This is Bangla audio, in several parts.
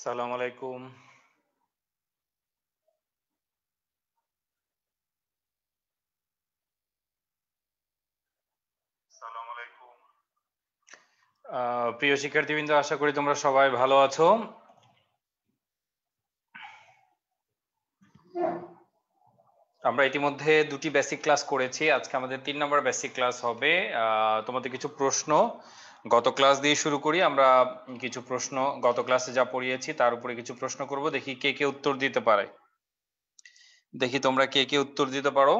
সালাম আলাইকুম প্রিয় শিক্ষার্থীবৃন্দ আশা করি তোমরা সবাই ভালো আছো আমরা ইতিমধ্যে দুটি বেসিক ক্লাস করেছি আজকে আমাদের তিন নম্বর বেসিক ক্লাস হবে তোমাদের কিছু প্রশ্ন গত ক্লাস দিয়ে শুরু করি আমরা কিছু প্রশ্ন গত ক্লাসে যা পড়িয়েছি তার উপরে কিছু প্রশ্ন করব দেখি কে কে উত্তর দিতে পারে দেখি তোমরা কে কে উত্তর দিতে পারো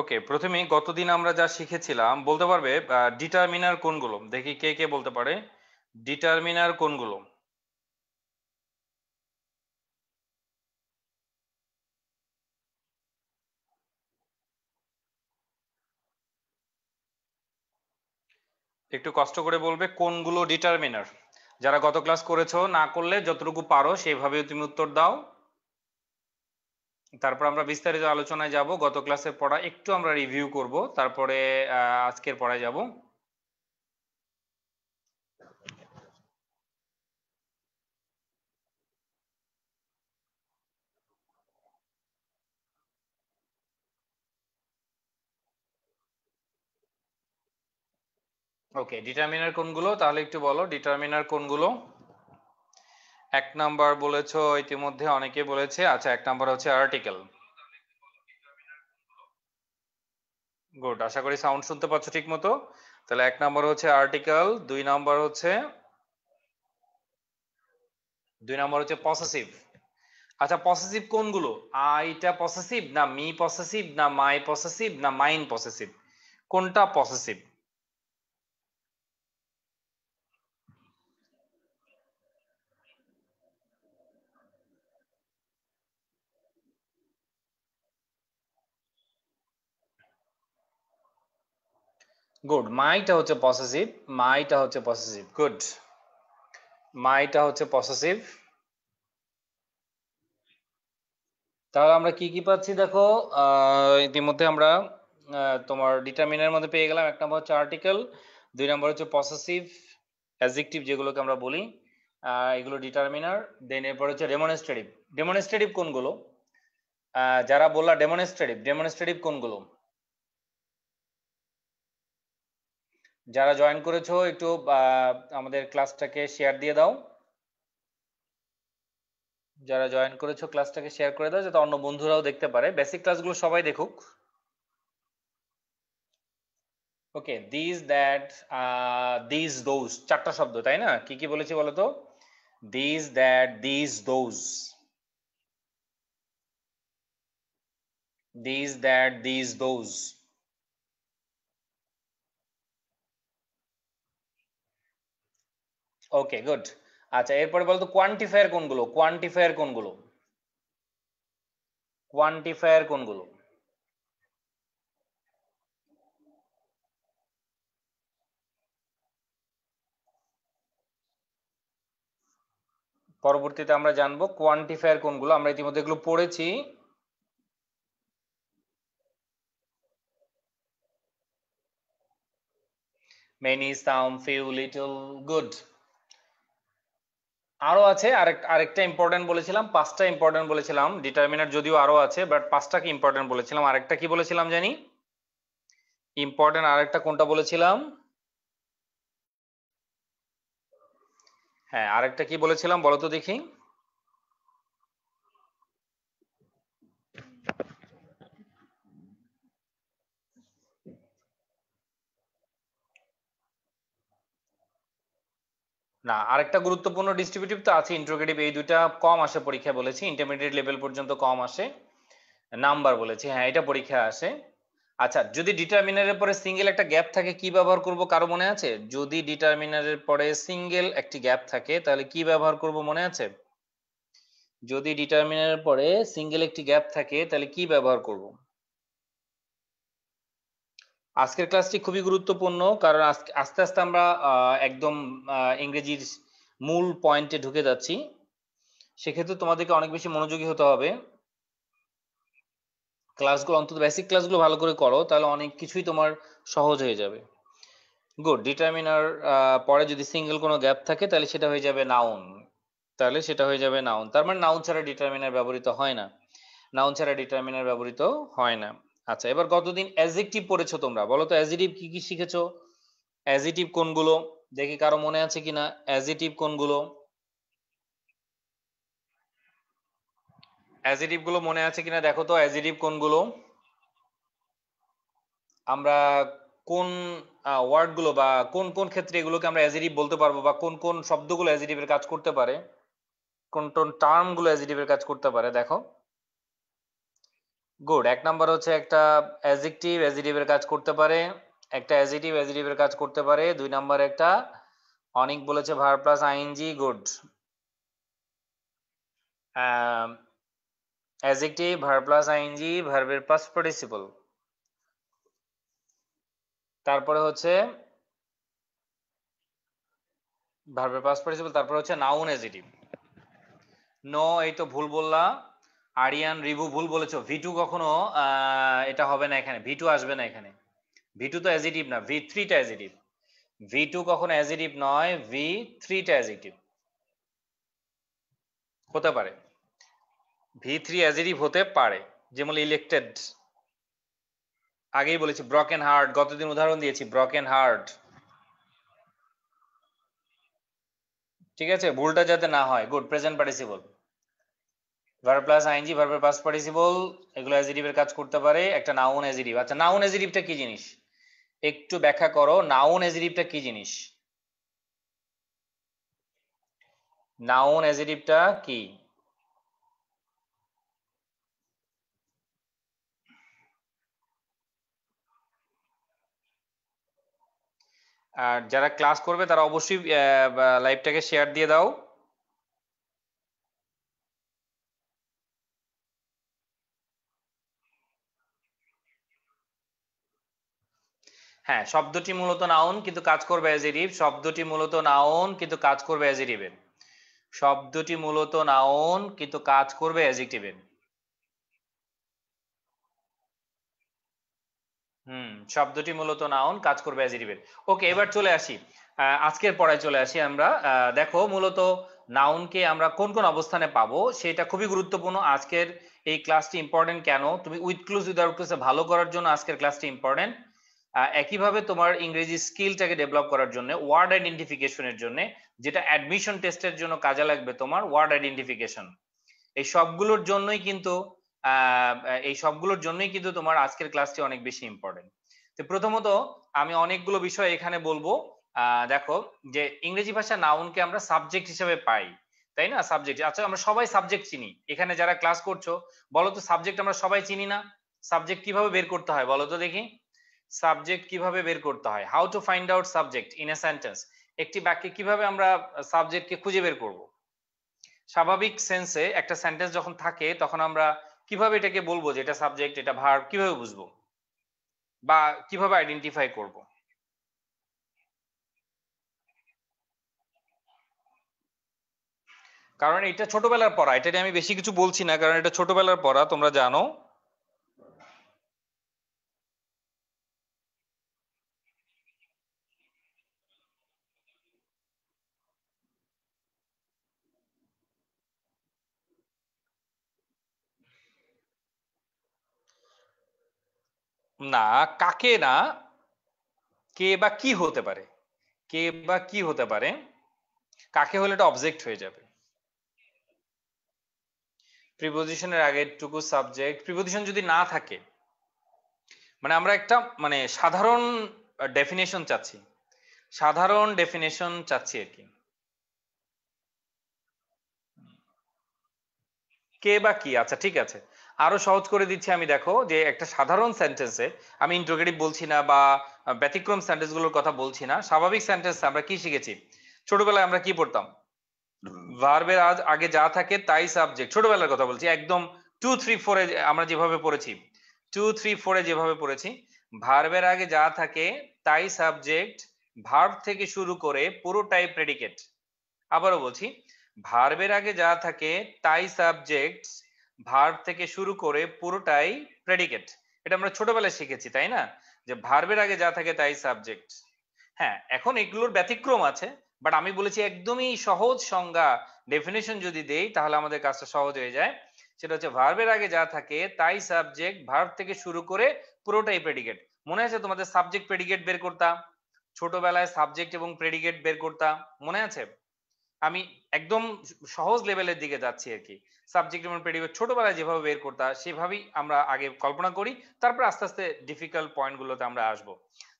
ওকে প্রথমে গতদিন আমরা যা শিখেছিলাম বলতে পারবে ডিটারমিনার কোনগুলো দেখি কে কে বলতে পারে ডিটারমিনার কোনগুলো একটু কষ্ট করে বলবে কোনগুলো ডিটারমিনার যারা গত ক্লাস করেছো না করলে যতটুকু পারো সেইভাবে তুমি উত্তর দাও তারপর আমরা বিস্তারিত আলোচনায় যাব গত ক্লাসের পড়া একটু আমরা রিভিউ করব তারপরে আজকের পড়ায় যাব ওকে ডিটারমিনার কোনগুলো তাহলে একটু বলো ডিটারমিনার কোনগুলো এক নাম্বার বলেছো ইতিমধ্যে অনেকে বলেছে আচ্ছা এক নাম্বার হচ্ছে আর্টিকেল গুড আশা করি সাউন্ড শুনতে পাচ্ছ ঠিক মতো তাহলে এক নাম্বার হচ্ছে আর্টিকেল দুই নাম্বার হচ্ছে দুই নাম্বার হচ্ছে পসেসিভ আচ্ছা পসেসিভ কোনগুলো আইটা পসেসিভ না মি পসেসিভ না মাই পসেসিভ না মাইন পসেসিভ কোনটা পসেসিভ গুড মাইটা হচ্ছে পসেসিভ মাইটা হচ্ছে পসেসিভ গুড মাইটা হচ্ছে পসেসিভ তাহলে আমরা কি কি পাচ্ছি দেখো ইতিমধ্যে আমরা তোমার ডিটারমিনের মধ্যে পেয়ে গেলাম এক নম্বর হচ্ছে আর্টিকেল দুই নম্বর হচ্ছে পসেসিভ অ্যাডজেক্টিভ যেগুলোকে আমরা বলি এগুলো ডিটারমিনার দেন এরপর হচ্ছে ডেমনস্ট্রেটিভ ডেমনস্ট্রেটিভ কোনগুলো যারা বললা ডেমনস্ট্রেটিভ ডেমনস্ট্রেটিভ কোনগুলো যারা জয়েন করেছো একটু আমাদের ক্লাসটাকে শেয়ার দিয়ে দাও যারা জয়েন করেছো ক্লাসটাকে শেয়ার করে দাও যাতে অন্য বন্ধুরাও দেখতে পারে বেসিক ক্লাসগুলো সবাই দেখুক okay this that this those চারটা শব্দ তাই না কি কি বলেছি বলো তো this that this those this that this those okay good আচ্ছা এরপরে বলতো কোয়ান্টিফায়ার কোনগুলো কোয়ান্টিফায়ার কোনগুলো কোয়ান্টিফায়ার কোনগুলো পরবর্তীতে আমরা জানবো কোয়ান্টিফায়ার কোনগুলো আমরা ইতিমধ্যে এগুলো পড়েছি many some few little good আরো আছে আরেক আরেকটা ইম্পর্টেন্ট বলেছিলাম পাঁচটা ইম্পর্টেন্ট বলেছিলাম ডিটারমিনার যদিও আরো আছে বাট কি ইম্পর্টেন্ট বলেছিলাম আরেকটা কি বলেছিলাম জানি ইম্পর্টেন্ট আরেকটা কোনটা বলেছিলাম হ্যাঁ আরেকটা কি বলেছিলাম বলো তো দেখি না আরেকটা গুরুত্বপূর্ণ ডিস্ট্রিবিউটিভ তো আছে ইন্ট্রোগেটিভ এই দুটা কম আসে পরীক্ষা বলেছি ইন্টারমিডিয়েট লেভেল পর্যন্ত কম আসে নাম্বার বলেছি হ্যাঁ এটা পরীক্ষা আসে আচ্ছা যদি ডিটারমিনারের পরে সিঙ্গেল একটা গ্যাপ থাকে কি ব্যবহার করব কারো মনে আছে যদি ডিটারমিনারের পরে সিঙ্গেল একটি গ্যাপ থাকে তাহলে কি ব্যবহার করব মনে আছে যদি ডিটারমিনারের পরে সিঙ্গেল একটি গ্যাপ থাকে তাহলে কি ব্যবহার করব আজকের ক্লাসটি খুবই গুরুত্বপূর্ণ কারণ আস্তে আস্তে আমরা একদম ইংরেজির মূল পয়েন্টে ঢুকে যাচ্ছি সেক্ষেত্রে তোমাদেরকে অনেক বেশি মনোযোগী হতে হবে ক্লাসগুলো অন্তত বেসিক ক্লাসগুলো ভালো করে করো তাহলে অনেক কিছুই তোমার সহজ হয়ে যাবে গুড ডিটারমিনার পরে যদি সিঙ্গেল কোনো গ্যাপ থাকে তাহলে সেটা হয়ে যাবে নাউন তাহলে সেটা হয়ে যাবে নাউন তার মানে নাউন ছাড়া ডিটারমিনার ব্যবহৃত হয় না নাউন ছাড়া ডিটারমিনার ব্যবহৃত হয় না আচ্ছা এবার গতদিন অ্যাজেক্টিভ পড়েছো তোমরা বলো তো অ্যাজেটিভ কি কি শিখেছো অ্যাজেটিভ কোনগুলো দেখি কারো মনে আছে কিনা অ্যাজেটিভ কোনগুলো অ্যাজেটিভ গুলো মনে আছে কিনা দেখো তো অ্যাজেটিভ কোনগুলো আমরা কোন ওয়ার্ড গুলো বা কোন কোন ক্ষেত্রে এগুলোকে আমরা অ্যাজেটিভ বলতে পারবো বা কোন কোন শব্দগুলো অ্যাজেটিভের কাজ করতে পারে কোন কোন টার্মগুলো অ্যাজেটিভের কাজ করতে পারে দেখো গুড এক নাম্বার হচ্ছে একটা অ্যাজেক্টিভ অ্যাজিটিভের কাজ করতে পারে একটা অ্যাজেটিভ অ্যাজিটিভের কাজ করতে পারে দুই নাম্বার একটা অনেক বলেছে verb plus G good adjective verb plus G ভার্বের পাস পার্টিসিপল তারপরে হচ্ছে ভার্বের পাস পার্টিসিপল তারপরে হচ্ছে নাউন অ্যাজিটিভ নো এই তো ভুল বললাম আরিয়ান রিভু ভুল বলেছো ভিটু কখনো এটা হবে না এখানে ভিটু আসবে না এখানে ভিটু তো অ্যাজিটিভ না ভি থ্রিটা অ্যাজিটিভ ভি টু কখনো অ্যাজিটিভ নয় ভি থ্রিটা অ্যাজিটিভ হতে পারে ভি থ্রি অ্যাজিটিভ হতে পারে যেমন ইলেক্টেড আগেই বলেছি ব্রকেন হার্ট গতদিন উদাহরণ দিয়েছি ব্রকেন হার্ট ঠিক আছে ভুলটা যাতে না হয় good present participle verb plus ING ভার্বের পাস পার্টিসিপল এগুলো অ্যাজিটিভের কাজ করতে পারে একটা নাউন অ্যাজিটিভ আচ্ছা নাউন অ্যাজিটিভটা কি জিনিস একটু ব্যাখ্যা করো নাউন অ্যাজিটিভটা কি জিনিস নাউন অ্যাজিটিভটা কি আর যারা ক্লাস করবে তারা অবশ্যই লাইভটাকে শেয়ার দিয়ে দাও হ্যাঁ শব্দটি মূলত নাউন কিন্তু কাজ করবে অ্যাজ ইরিভ শব্দটি মূলত নাউন কিন্তু কাজ করবে অ্যাজ ইরিভে শব্দটি মূলত নাউন কিন্তু কাজ করবে অ্যাজেক্টিভে হুম শব্দটি মূলত নাউন কাজ করবে অ্যাজেক্টিভের ওকে এবার চলে আসি আজকের পড়ায় চলে আসি আমরা দেখো মূলত নাউনকে আমরা কোন কোন অবস্থানে পাবো সেটা খুবই গুরুত্বপূর্ণ আজকের এই ক্লাসটি ইম্পর্টেন্ট কেন তুমি উইথ ক্লুজ উইদাউট ক্লুজ ভালো করার জন্য আজকের ক্লাসটি ইম্পর্টেন্ট একইভাবে তোমার ইংরেজি স্কিলটাকে ডেভেলপ করার জন্য ওয়ার্ড আইডেন্টিফিকেশনের জন্য যেটা অ্যাডমিশন টেস্টের জন্য কাজে লাগবে তোমার ওয়ার্ড আইডেন্টিফিকেশন এই সবগুলোর জন্যই কিন্তু এই সবগুলোর জন্যই কিন্তু তোমার আজকের ক্লাসটি অনেক বেশি ইম্পর্টেন্ট তো প্রথমত আমি অনেকগুলো বিষয় এখানে বলবো দেখো যে ইংরেজি ভাষা নাউনকে আমরা সাবজেক্ট হিসেবে পাই তাই না সাবজেক্ট আচ্ছা আমরা সবাই সাবজেক্ট চিনি এখানে যারা ক্লাস করছো বলো তো সাবজেক্ট আমরা সবাই চিনি না সাবজেক্ট কিভাবে বের করতে হয় বলো তো দেখি সাবজেক্ট কিভাবে বের করতে হয় how to find out subject in a sentence একটি বাক্যে কিভাবে আমরা সাবজেক্টকে খুঁজে বের করব স্বাভাবিক সেন্সে একটা সেন্টেন্স যখন থাকে তখন আমরা কিভাবে এটাকে বলবো যে এটা সাবজেক্ট এটা ভার্ব কিভাবে বুঝবো বা কিভাবে আইডেন্টিফাই করব কারণ এটা ছোটবেলার পড়া এটা আমি বেশি কিছু বলছি না কারণ এটা ছোটবেলার পড়া তোমরা জানো না কাকে না কে বা কি হতে পারে কে বা কি হতে পারে কাকে হলে এটা অবজেক্ট হয়ে যাবে প্রিপোজিশনের টুকু সাবজেক্ট প্রিপোজিশন যদি না থাকে মানে আমরা একটা মানে সাধারণ ডেফিনেশন চাচ্ছি সাধারণ ডেফিনেশন চাচ্ছি আর কি কে বা কি আচ্ছা ঠিক আছে আরো সহজ করে দিচ্ছি আমি দেখো যে একটা সাধারণ সেন্টেন্সে আমি ইন্টারোগেটিভ বলছি না বা ব্যতিক্রম সেন্টেন্স গুলোর কথা বলছি না স্বাভাবিক সেন্টেন্স আমরা কি শিখেছি ছোটবেলায় আমরা কি পড়তাম ভার্বের আজ আগে যা থাকে তাই সাবজেক্ট ছোটবেলার কথা বলছি একদম টু থ্রি ফোরে আমরা যেভাবে পড়েছি টু থ্রি ফোরে যেভাবে পড়েছি ভার্বের আগে যা থাকে তাই সাবজেক্ট ভার্ব থেকে শুরু করে পুরোটাই প্রেডিকেট আবারও বলছি ভার্বের আগে যা থাকে তাই সাবজেক্ট ভার্ব থেকে শুরু করে পুরোটাই প্রেডিকেট এটা আমরা ছোটবেলায় শিখেছি তাই না যে ভার্বের আগে যা থাকে তাই সাবজেক্ট হ্যাঁ এখন এগুলোর ব্যতিক্রম আছে বাট আমি বলেছি একদমই সহজ সংজ্ঞা ডেফিনেশন যদি দেই তাহলে আমাদের কাজটা সহজ হয়ে যায় সেটা হচ্ছে ভার্বের আগে যা থাকে তাই সাবজেক্ট ভার্ব থেকে শুরু করে পুরোটাই প্রেডিকেট মনে আছে তোমাদের সাবজেক্ট প্রেডিকেট বের করতাম ছোটবেলায় সাবজেক্ট এবং প্রেডিকেট বের করতাম মনে আছে আমি একদম সহজ লেভেলের দিকে যাচ্ছি আর কি সাবজেক্ট এবং প্রেডিকেট ছোটবেলায় যেভাবে বের করতাম সেভাবেই আমরা আগে কল্পনা করি তারপর আস্তে আস্তে ডিফিকাল্ট পয়েন্টগুলোতে আমরা আসব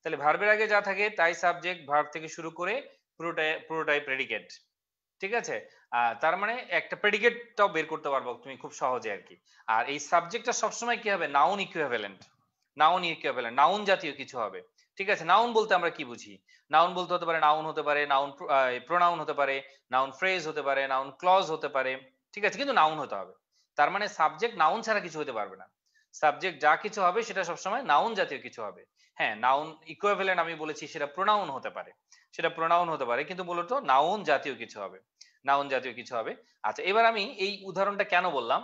তাহলে ভার্বের আগে যা থাকে তাই সাবজেক্ট ভার্ব থেকে শুরু করে পুরোটাই পুরোটাই প্রেডিকেট ঠিক আছে তার মানে একটা প্রেডিকেটটাও বের করতে পারবো তুমি খুব সহজে আর কি আর এই সাবজেক্টটা সবসময় কি হবে noun equivalent noun equivalent noun জাতীয় কিছু হবে ঠিক আছে নাউন বলতে আমরা কি বুঝি নাউন বলতে হতে পারে নাউন হতে পারে নাউন প্রোনাউন হতে পারে নাউন ফ্রেজ হতে পারে নাউন ক্লজ হতে পারে ঠিক আছে কিন্তু নাউন হতে হবে তার মানে সাবজেক্ট নাউন ছাড়া কিছু হতে পারবে না সাবজেক্ট যা কিছু হবে সেটা সবসময় নাউন জাতীয় কিছু হবে হ্যাঁ নাউন ইকুয়েভেলেন্ট আমি বলেছি সেটা প্রোনাউন হতে পারে সেটা প্রোনাউন হতে পারে কিন্তু মূলত নাউন জাতীয় কিছু হবে নাউন জাতীয় কিছু হবে আচ্ছা এবার আমি এই উদাহরণটা কেন বললাম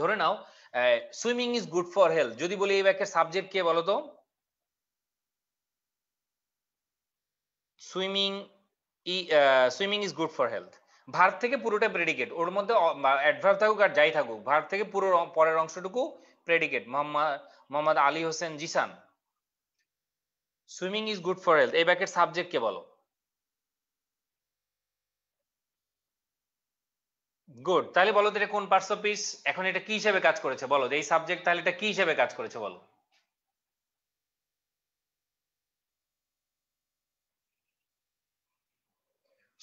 ধরে নাও swimming is good for health যদি বলি এই ব্যাকের সাবজেক্ট কে বলতো সুইমিং ই swimming is good for health verb থেকে পুরোটা প্রেডিকেট ওর মধ্যে অ্যাডভার্ব থাকুক আর যাই থাকুক ভার্ব থেকে পুরো পরের অংশটুকু predicate Mohammad Mohammad Ali Hossain Jisan swimming is good for health এই ব্যাকের সাবজেক্ট কে বলো গুড তাহলে বলো এটা কোন পার্টস অফ স্পিচ এখন এটা কি হিসেবে কাজ করেছে বলো এই সাবজেক্ট তাহলে এটা কি হিসেবে কাজ করেছে বলো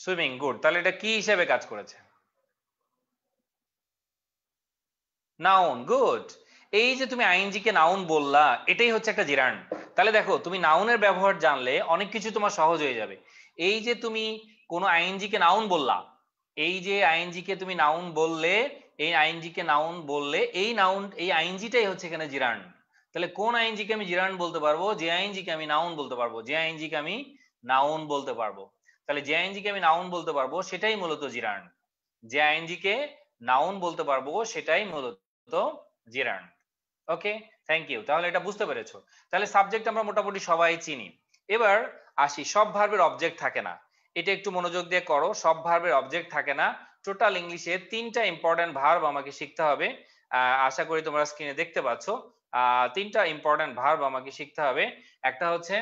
সুইমিং গুড তাহলে এটা কি হিসেবে কাজ করেছে নাউন গুড এই যে তুমি আইএনজি কে নাউন বললা এটাই হচ্ছে একটা জিরান্ড তাহলে দেখো তুমি নাউনের ব্যবহার জানলে অনেক কিছু তোমার সহজ হয়ে যাবে এই যে তুমি কোন আইএনজি কে নাউন বললা এই যে আইএনজি কে তুমি নাউন বললে এই আইএনজি কে নাউন বললে এই নাউন এই আইএনজিটাই হচ্ছে এখানে জিরান্ড তাহলে কোন আইএনজি কে আমি জিরান্ড বলতে পারবো যে আইএনজি কে আমি নাউন বলতে পারবো যে আইএনজি কে আমি নাউন বলতে পারবো তাহলে যে আইএনজি কে আমি নাউন বলতে পারবো সেটাই মূলত জিরান যে আইএনজি কে নাউন বলতে পারবো সেটাই মূলত জিরান ওকে থ্যাংক ইউ তাহলে এটা বুঝতে পেরেছো তাহলে সাবজেক্ট আমরা মোটামুটি সবাই চিনি এবার আসি সব ভার্বের অবজেক্ট থাকে না এটা একটু মনোযোগ দিয়ে করো সব ভার্বের অবজেক্ট থাকে না টোটাল ইংলিশে তিনটা ইম্পর্টেন্ট ভার্ব আমাকে শিখতে হবে আশা করি তোমরা স্ক্রিনে দেখতে পাচ্ছ তিনটা ইম্পর্টেন্ট ভার্ব আমাকে শিখতে হবে একটা হচ্ছে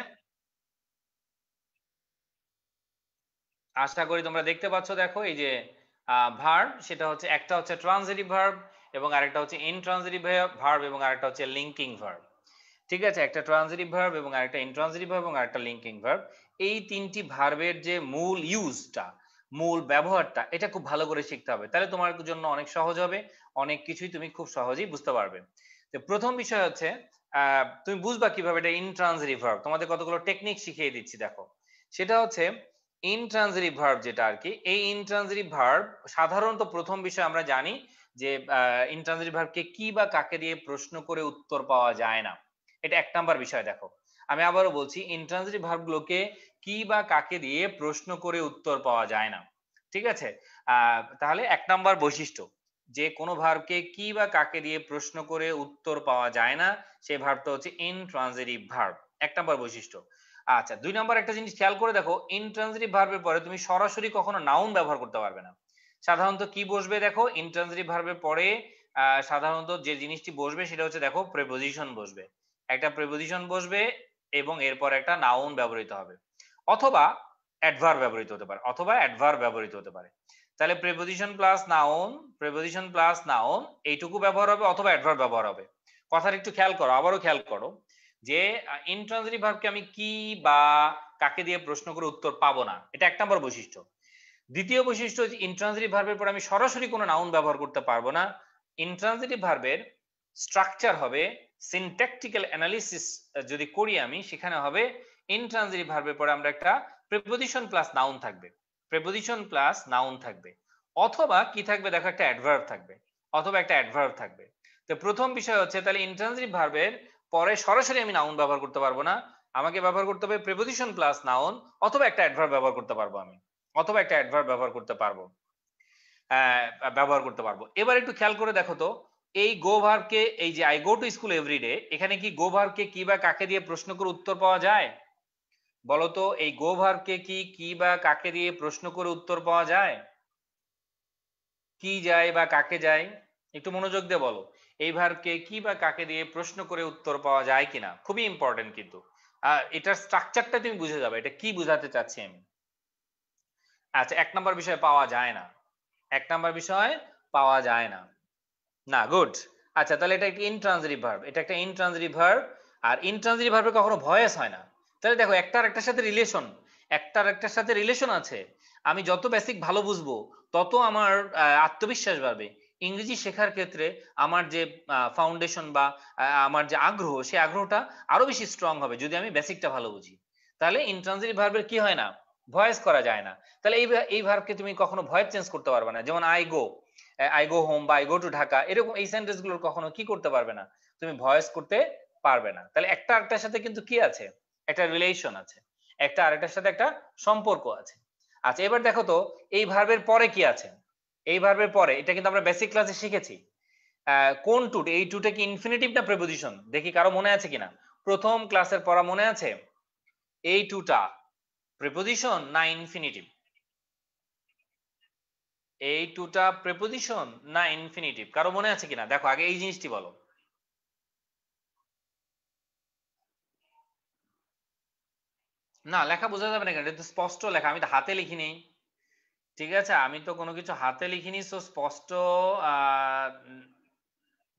আশা করি তোমরা দেখতে পাচ্ছ দেখো এই যে ভার্ব সেটা হচ্ছে একটা হচ্ছে ট্রানজিটিভ ভার্ব এবং আরেকটা হচ্ছে ইনট্রানজিটিভ ভার্ব এবং আরেকটা হচ্ছে লিঙ্কিং ভার্ব ঠিক আছে একটা ট্রানজিটিভ ভার্ব এবং আরেকটা ইনট্রানজিটিভ ভার্ব এবং আরেকটা লিঙ্কিং ভার্ব এই তিনটি ভার্বের যে মূল ইউজটা মূল ব্যবহারটা এটা খুব ভালো করে শিখতে হবে তাহলে তোমার জন্য অনেক সহজ হবে অনেক কিছুই তুমি খুব সহজেই বুঝতে পারবে তো প্রথম বিষয় হচ্ছে তুমি বুঝবা কিভাবে এটা ইনট্রানজিটিভ ভার্ব তোমাদের কতগুলো টেকনিক শিখিয়ে দিচ্ছি দেখো সেটা হচ্ছে ইনট্রানজিটিভ ভার্ব যেটা আর কি এই ইনট্রানজিটিভ ভার্ব সাধারণত প্রথম বিষয় আমরা জানি যে ইনট্রানজিটিভ ভার্বকে কি বা কাকে দিয়ে প্রশ্ন করে উত্তর পাওয়া যায় না এটা এক নাম্বার বিষয় দেখো আমি আবারও বলছি ইনট্রানজিটিভ ভার্বগুলোকে কি বা কাকে দিয়ে প্রশ্ন করে উত্তর পাওয়া যায় না ঠিক আছে তাহলে এক নাম্বার বৈশিষ্ট্য যে কোনো ভার্বকে কি বা কাকে দিয়ে প্রশ্ন করে উত্তর পাওয়া যায় না সেই ভার্বটা হচ্ছে ইনট্রানজিটিভ ভার্ব এক নাম্বার বৈশিষ্ট্য আচ্ছা দুই নম্বর একটা জিনিস খেয়াল করে দেখো ইনট্রান্সিটিভ ভার্বের পরে তুমি সরাসরি কখনো নাউন ব্যবহার করতে পারবে না সাধারণত কি বসবে দেখো ইনট্রান্সিটিভ ভার্বের পরে সাধারণত যে জিনিসটি বসবে সেটা হচ্ছে দেখো প্রেপোজিশন বসবে একটা প্রেপোজিশন বসবে এবং এরপর একটা নাউন ব্যবহৃত হবে অথবা অ্যাডভার্ব ব্যবহৃত হতে পারে অথবা অ্যাডভার্ব ব্যবহৃত হতে পারে তাহলে preposition plus noun preposition plus noun এইটুকু ব্যবহার হবে অথবা অ্যাডভার্ব ব্যবহার হবে কথার একটু খেয়াল করো আবারও খেয়াল করো যে ইনট্রান্সিটিভ ভার্বকে আমি কি বা কাকে দিয়ে প্রশ্ন করে উত্তর পাবো না এটা এক নম্বর বৈশিষ্ট্য দ্বিতীয় বৈশিষ্ট্য হচ্ছে ইনট্রান্সিটিভ ভার্বের পর আমি সরাসরি কোনো নাউন ব্যবহার করতে পারবো না ইনট্রান্সিটিভ ভার্বের স্ট্রাকচার হবে সিনট্যাকটিক্যাল অ্যানালিসিস যদি করি আমি সেখানে হবে ইনট্রান্সিটিভ ভার্বের পরে আমরা একটা প্রিপোজিশন প্লাস নাউন থাকবে প্রিপোজিশন প্লাস নাউন থাকবে অথবা কি থাকবে দেখো একটা অ্যাডভার্ব থাকবে অথবা একটা অ্যাডভার্ব থাকবে তো প্রথম বিষয় হচ্ছে তাহলে ইন্ট্রান্সিভ ভার্বের পরে সরাসরি আমি নাউন ব্যবহার করতে পারবো না আমাকে ব্যবহার করতে হবে প্রেপোজিশন প্লাস নাউন অথবা একটা অ্যাডভার্ব ব্যবহার করতে পারবো আমি অথবা একটা অ্যাডভার্ব ব্যবহার করতে পারবো ব্যবহার করতে পারবো এবার একটু খেয়াল করে দেখো তো এই গো ভার্বকে এই যে I go to school everyday এখানে কি গো ভার্বকে কি বা কাকে দিয়ে প্রশ্ন করে উত্তর পাওয়া যায় বলতো এই গো ভার্বকে কি কি বা কাকে দিয়ে প্রশ্ন করে উত্তর পাওয়া যায় কি যায় বা কাকে যায় একটু মনোযোগ দিয়ে বলো এই ভার্বকে কি বা কাকে দিয়ে প্রশ্ন করে উত্তর পাওয়া যায় কিনা খুবই ইম্পর্টেন্ট কিন্তু এটার স্ট্রাকচারটা তুমি বুঝে যাবে এটা কি বুঝাতে চাচ্ছি আমি আচ্ছা এক নম্বর বিষয় পাওয়া যায় না এক নম্বর বিষয় পাওয়া যায় না না গুড আচ্ছা তাহলে এটা একটা ইনট্রান্সিটিভ ভার্ব এটা একটা ইনট্রান্সিটিভ ভার্ব আর ইনট্রান্সিটিভ ভার্বে কখনো ভয়েস হয় না তাহলে দেখো একটার একটার সাথে রিলেশন একটার একটার সাথে রিলেশন আছে আমি যত বেসিক ভালো বুঝবো তত আমার আত্মবিশ্বাস বাড়বে ইংরেজি শেখার ক্ষেত্রে আমার যে ফাউন্ডেশন বা আমার যে আগ্রহ সেই আগ্রহটা আরো বেশি স্ট্রং হবে যদি আমি বেসিকটা ভালো বুঝি তাহলে ইন্ট্রান্সিটিভ ভার্বের কি হয় না ভয়েস করা যায় না তাহলে এই এই ভার্বকে তুমি কখনো ভয়েস চেঞ্জ করতে পারবে না যেমন I go I go home বা আই গো টু ঢাকা এরকম এই সেন্টেন্স গুলোর কখনো কি করতে পারবে না তুমি ভয়েস করতে পারবে না তাহলে একটা আরেকটার সাথে কিন্তু কি আছে একটা রিলেশন আছে একটা আরেকটার সাথে একটা সম্পর্ক আছে আচ্ছা এবার দেখো তো এই ভার্বের পরে কি আছে এই ভার্বের পরে এটা কিন্তু আমরা বেসিক ক্লাসে শিখেছি কোন টুট এই টুটে কি ইনফিনিটিভ না প্রিপোজিশন দেখি কারো মনে আছে কিনা প্রথম ক্লাসের পড়া মনে আছে এই টুটা প্রিপোজিশন না ইনফিনিটিভ এই টুটা প্রিপোজিশন না ইনফিনিটিভ কারো মনে আছে কিনা দেখো আগে এই জিনিসটি বলো না লেখা বোঝা যাবে না কেন এটা তো স্পষ্ট লেখা আমি তো হাতে লিখিনি ঠিক আছে আমি তো কোনো কিছু হাতে লিখিনি সো স্পষ্ট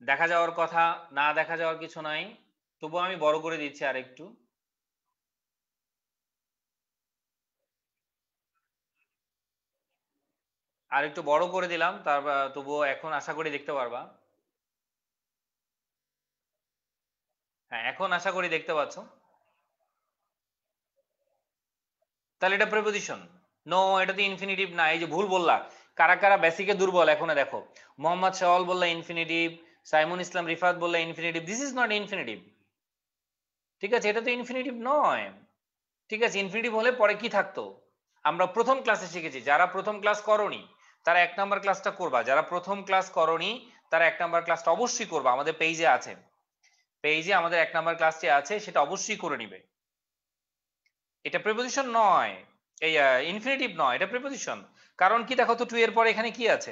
দেখা যাওয়ার কথা না দেখা যাওয়ার কিছু নাই তবুও আমি বড় করে দিচ্ছি আর একটু আর একটু বড় করে দিলাম তার তবুও এখন আশা করি দেখতে পারবা হ্যাঁ এখন আশা করি দেখতে পাচ্ছ তাহলে এটা প্রিপোজিশন নো এটা তো ইনফিনিটিভ না এই যে ভুল বললা কারা কারা বেসিকে দুর্বল এখন দেখো মোহাম্মদ শাওয়াল বললা ইনফিনিটিভ সাইমন ইসলাম রিফাত বললা infinitive this is not infinitive ঠিক আছে এটা তো ইনফিনিটিভ নয় ঠিক আছে ইনফিনিটিভ হলে পরে কি থাকতো আমরা প্রথম ক্লাসে শিখেছি যারা প্রথম ক্লাস করনি তারা এক নাম্বার ক্লাসটা করবা যারা প্রথম ক্লাস করনি তারা এক নাম্বার ক্লাসটা অবশ্যই করবা আমাদের পেজে আছে পেজে আমাদের এক নাম্বার ক্লাসটি আছে সেটা অবশ্যই করে নিবে এটা প্রিপোজিশন নয় এই ইনফিনিটিভ নয় এটা প্রিপোজিশন কারণ কি দেখো তো টু এর পরে এখানে কি আছে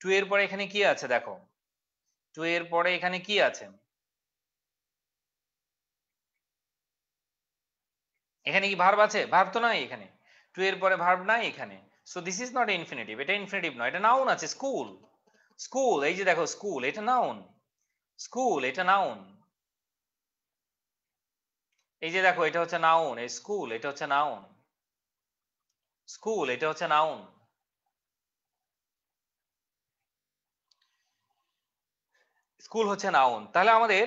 টু এর পরে এখানে কি আছে দেখো টু এর পরে এখানে কি আছে এখানে কি ভার্ব আছে ভার্ব তো নাই এখানে টু এর পরে ভার্ব নাই এখানে so this is not infinitive এটা ইনফিনিটিভ নয় এটা নাউন আছে স্কুল স্কুল এই যে দেখো স্কুল এটা নাউন স্কুল এটা নাউন এই যে দেখো এটা হচ্ছে নাউন এই স্কুল এটা হচ্ছে নাউন স্কুল এটা হচ্ছে নাউন স্কুল হচ্ছে নাউন তাহলে আমাদের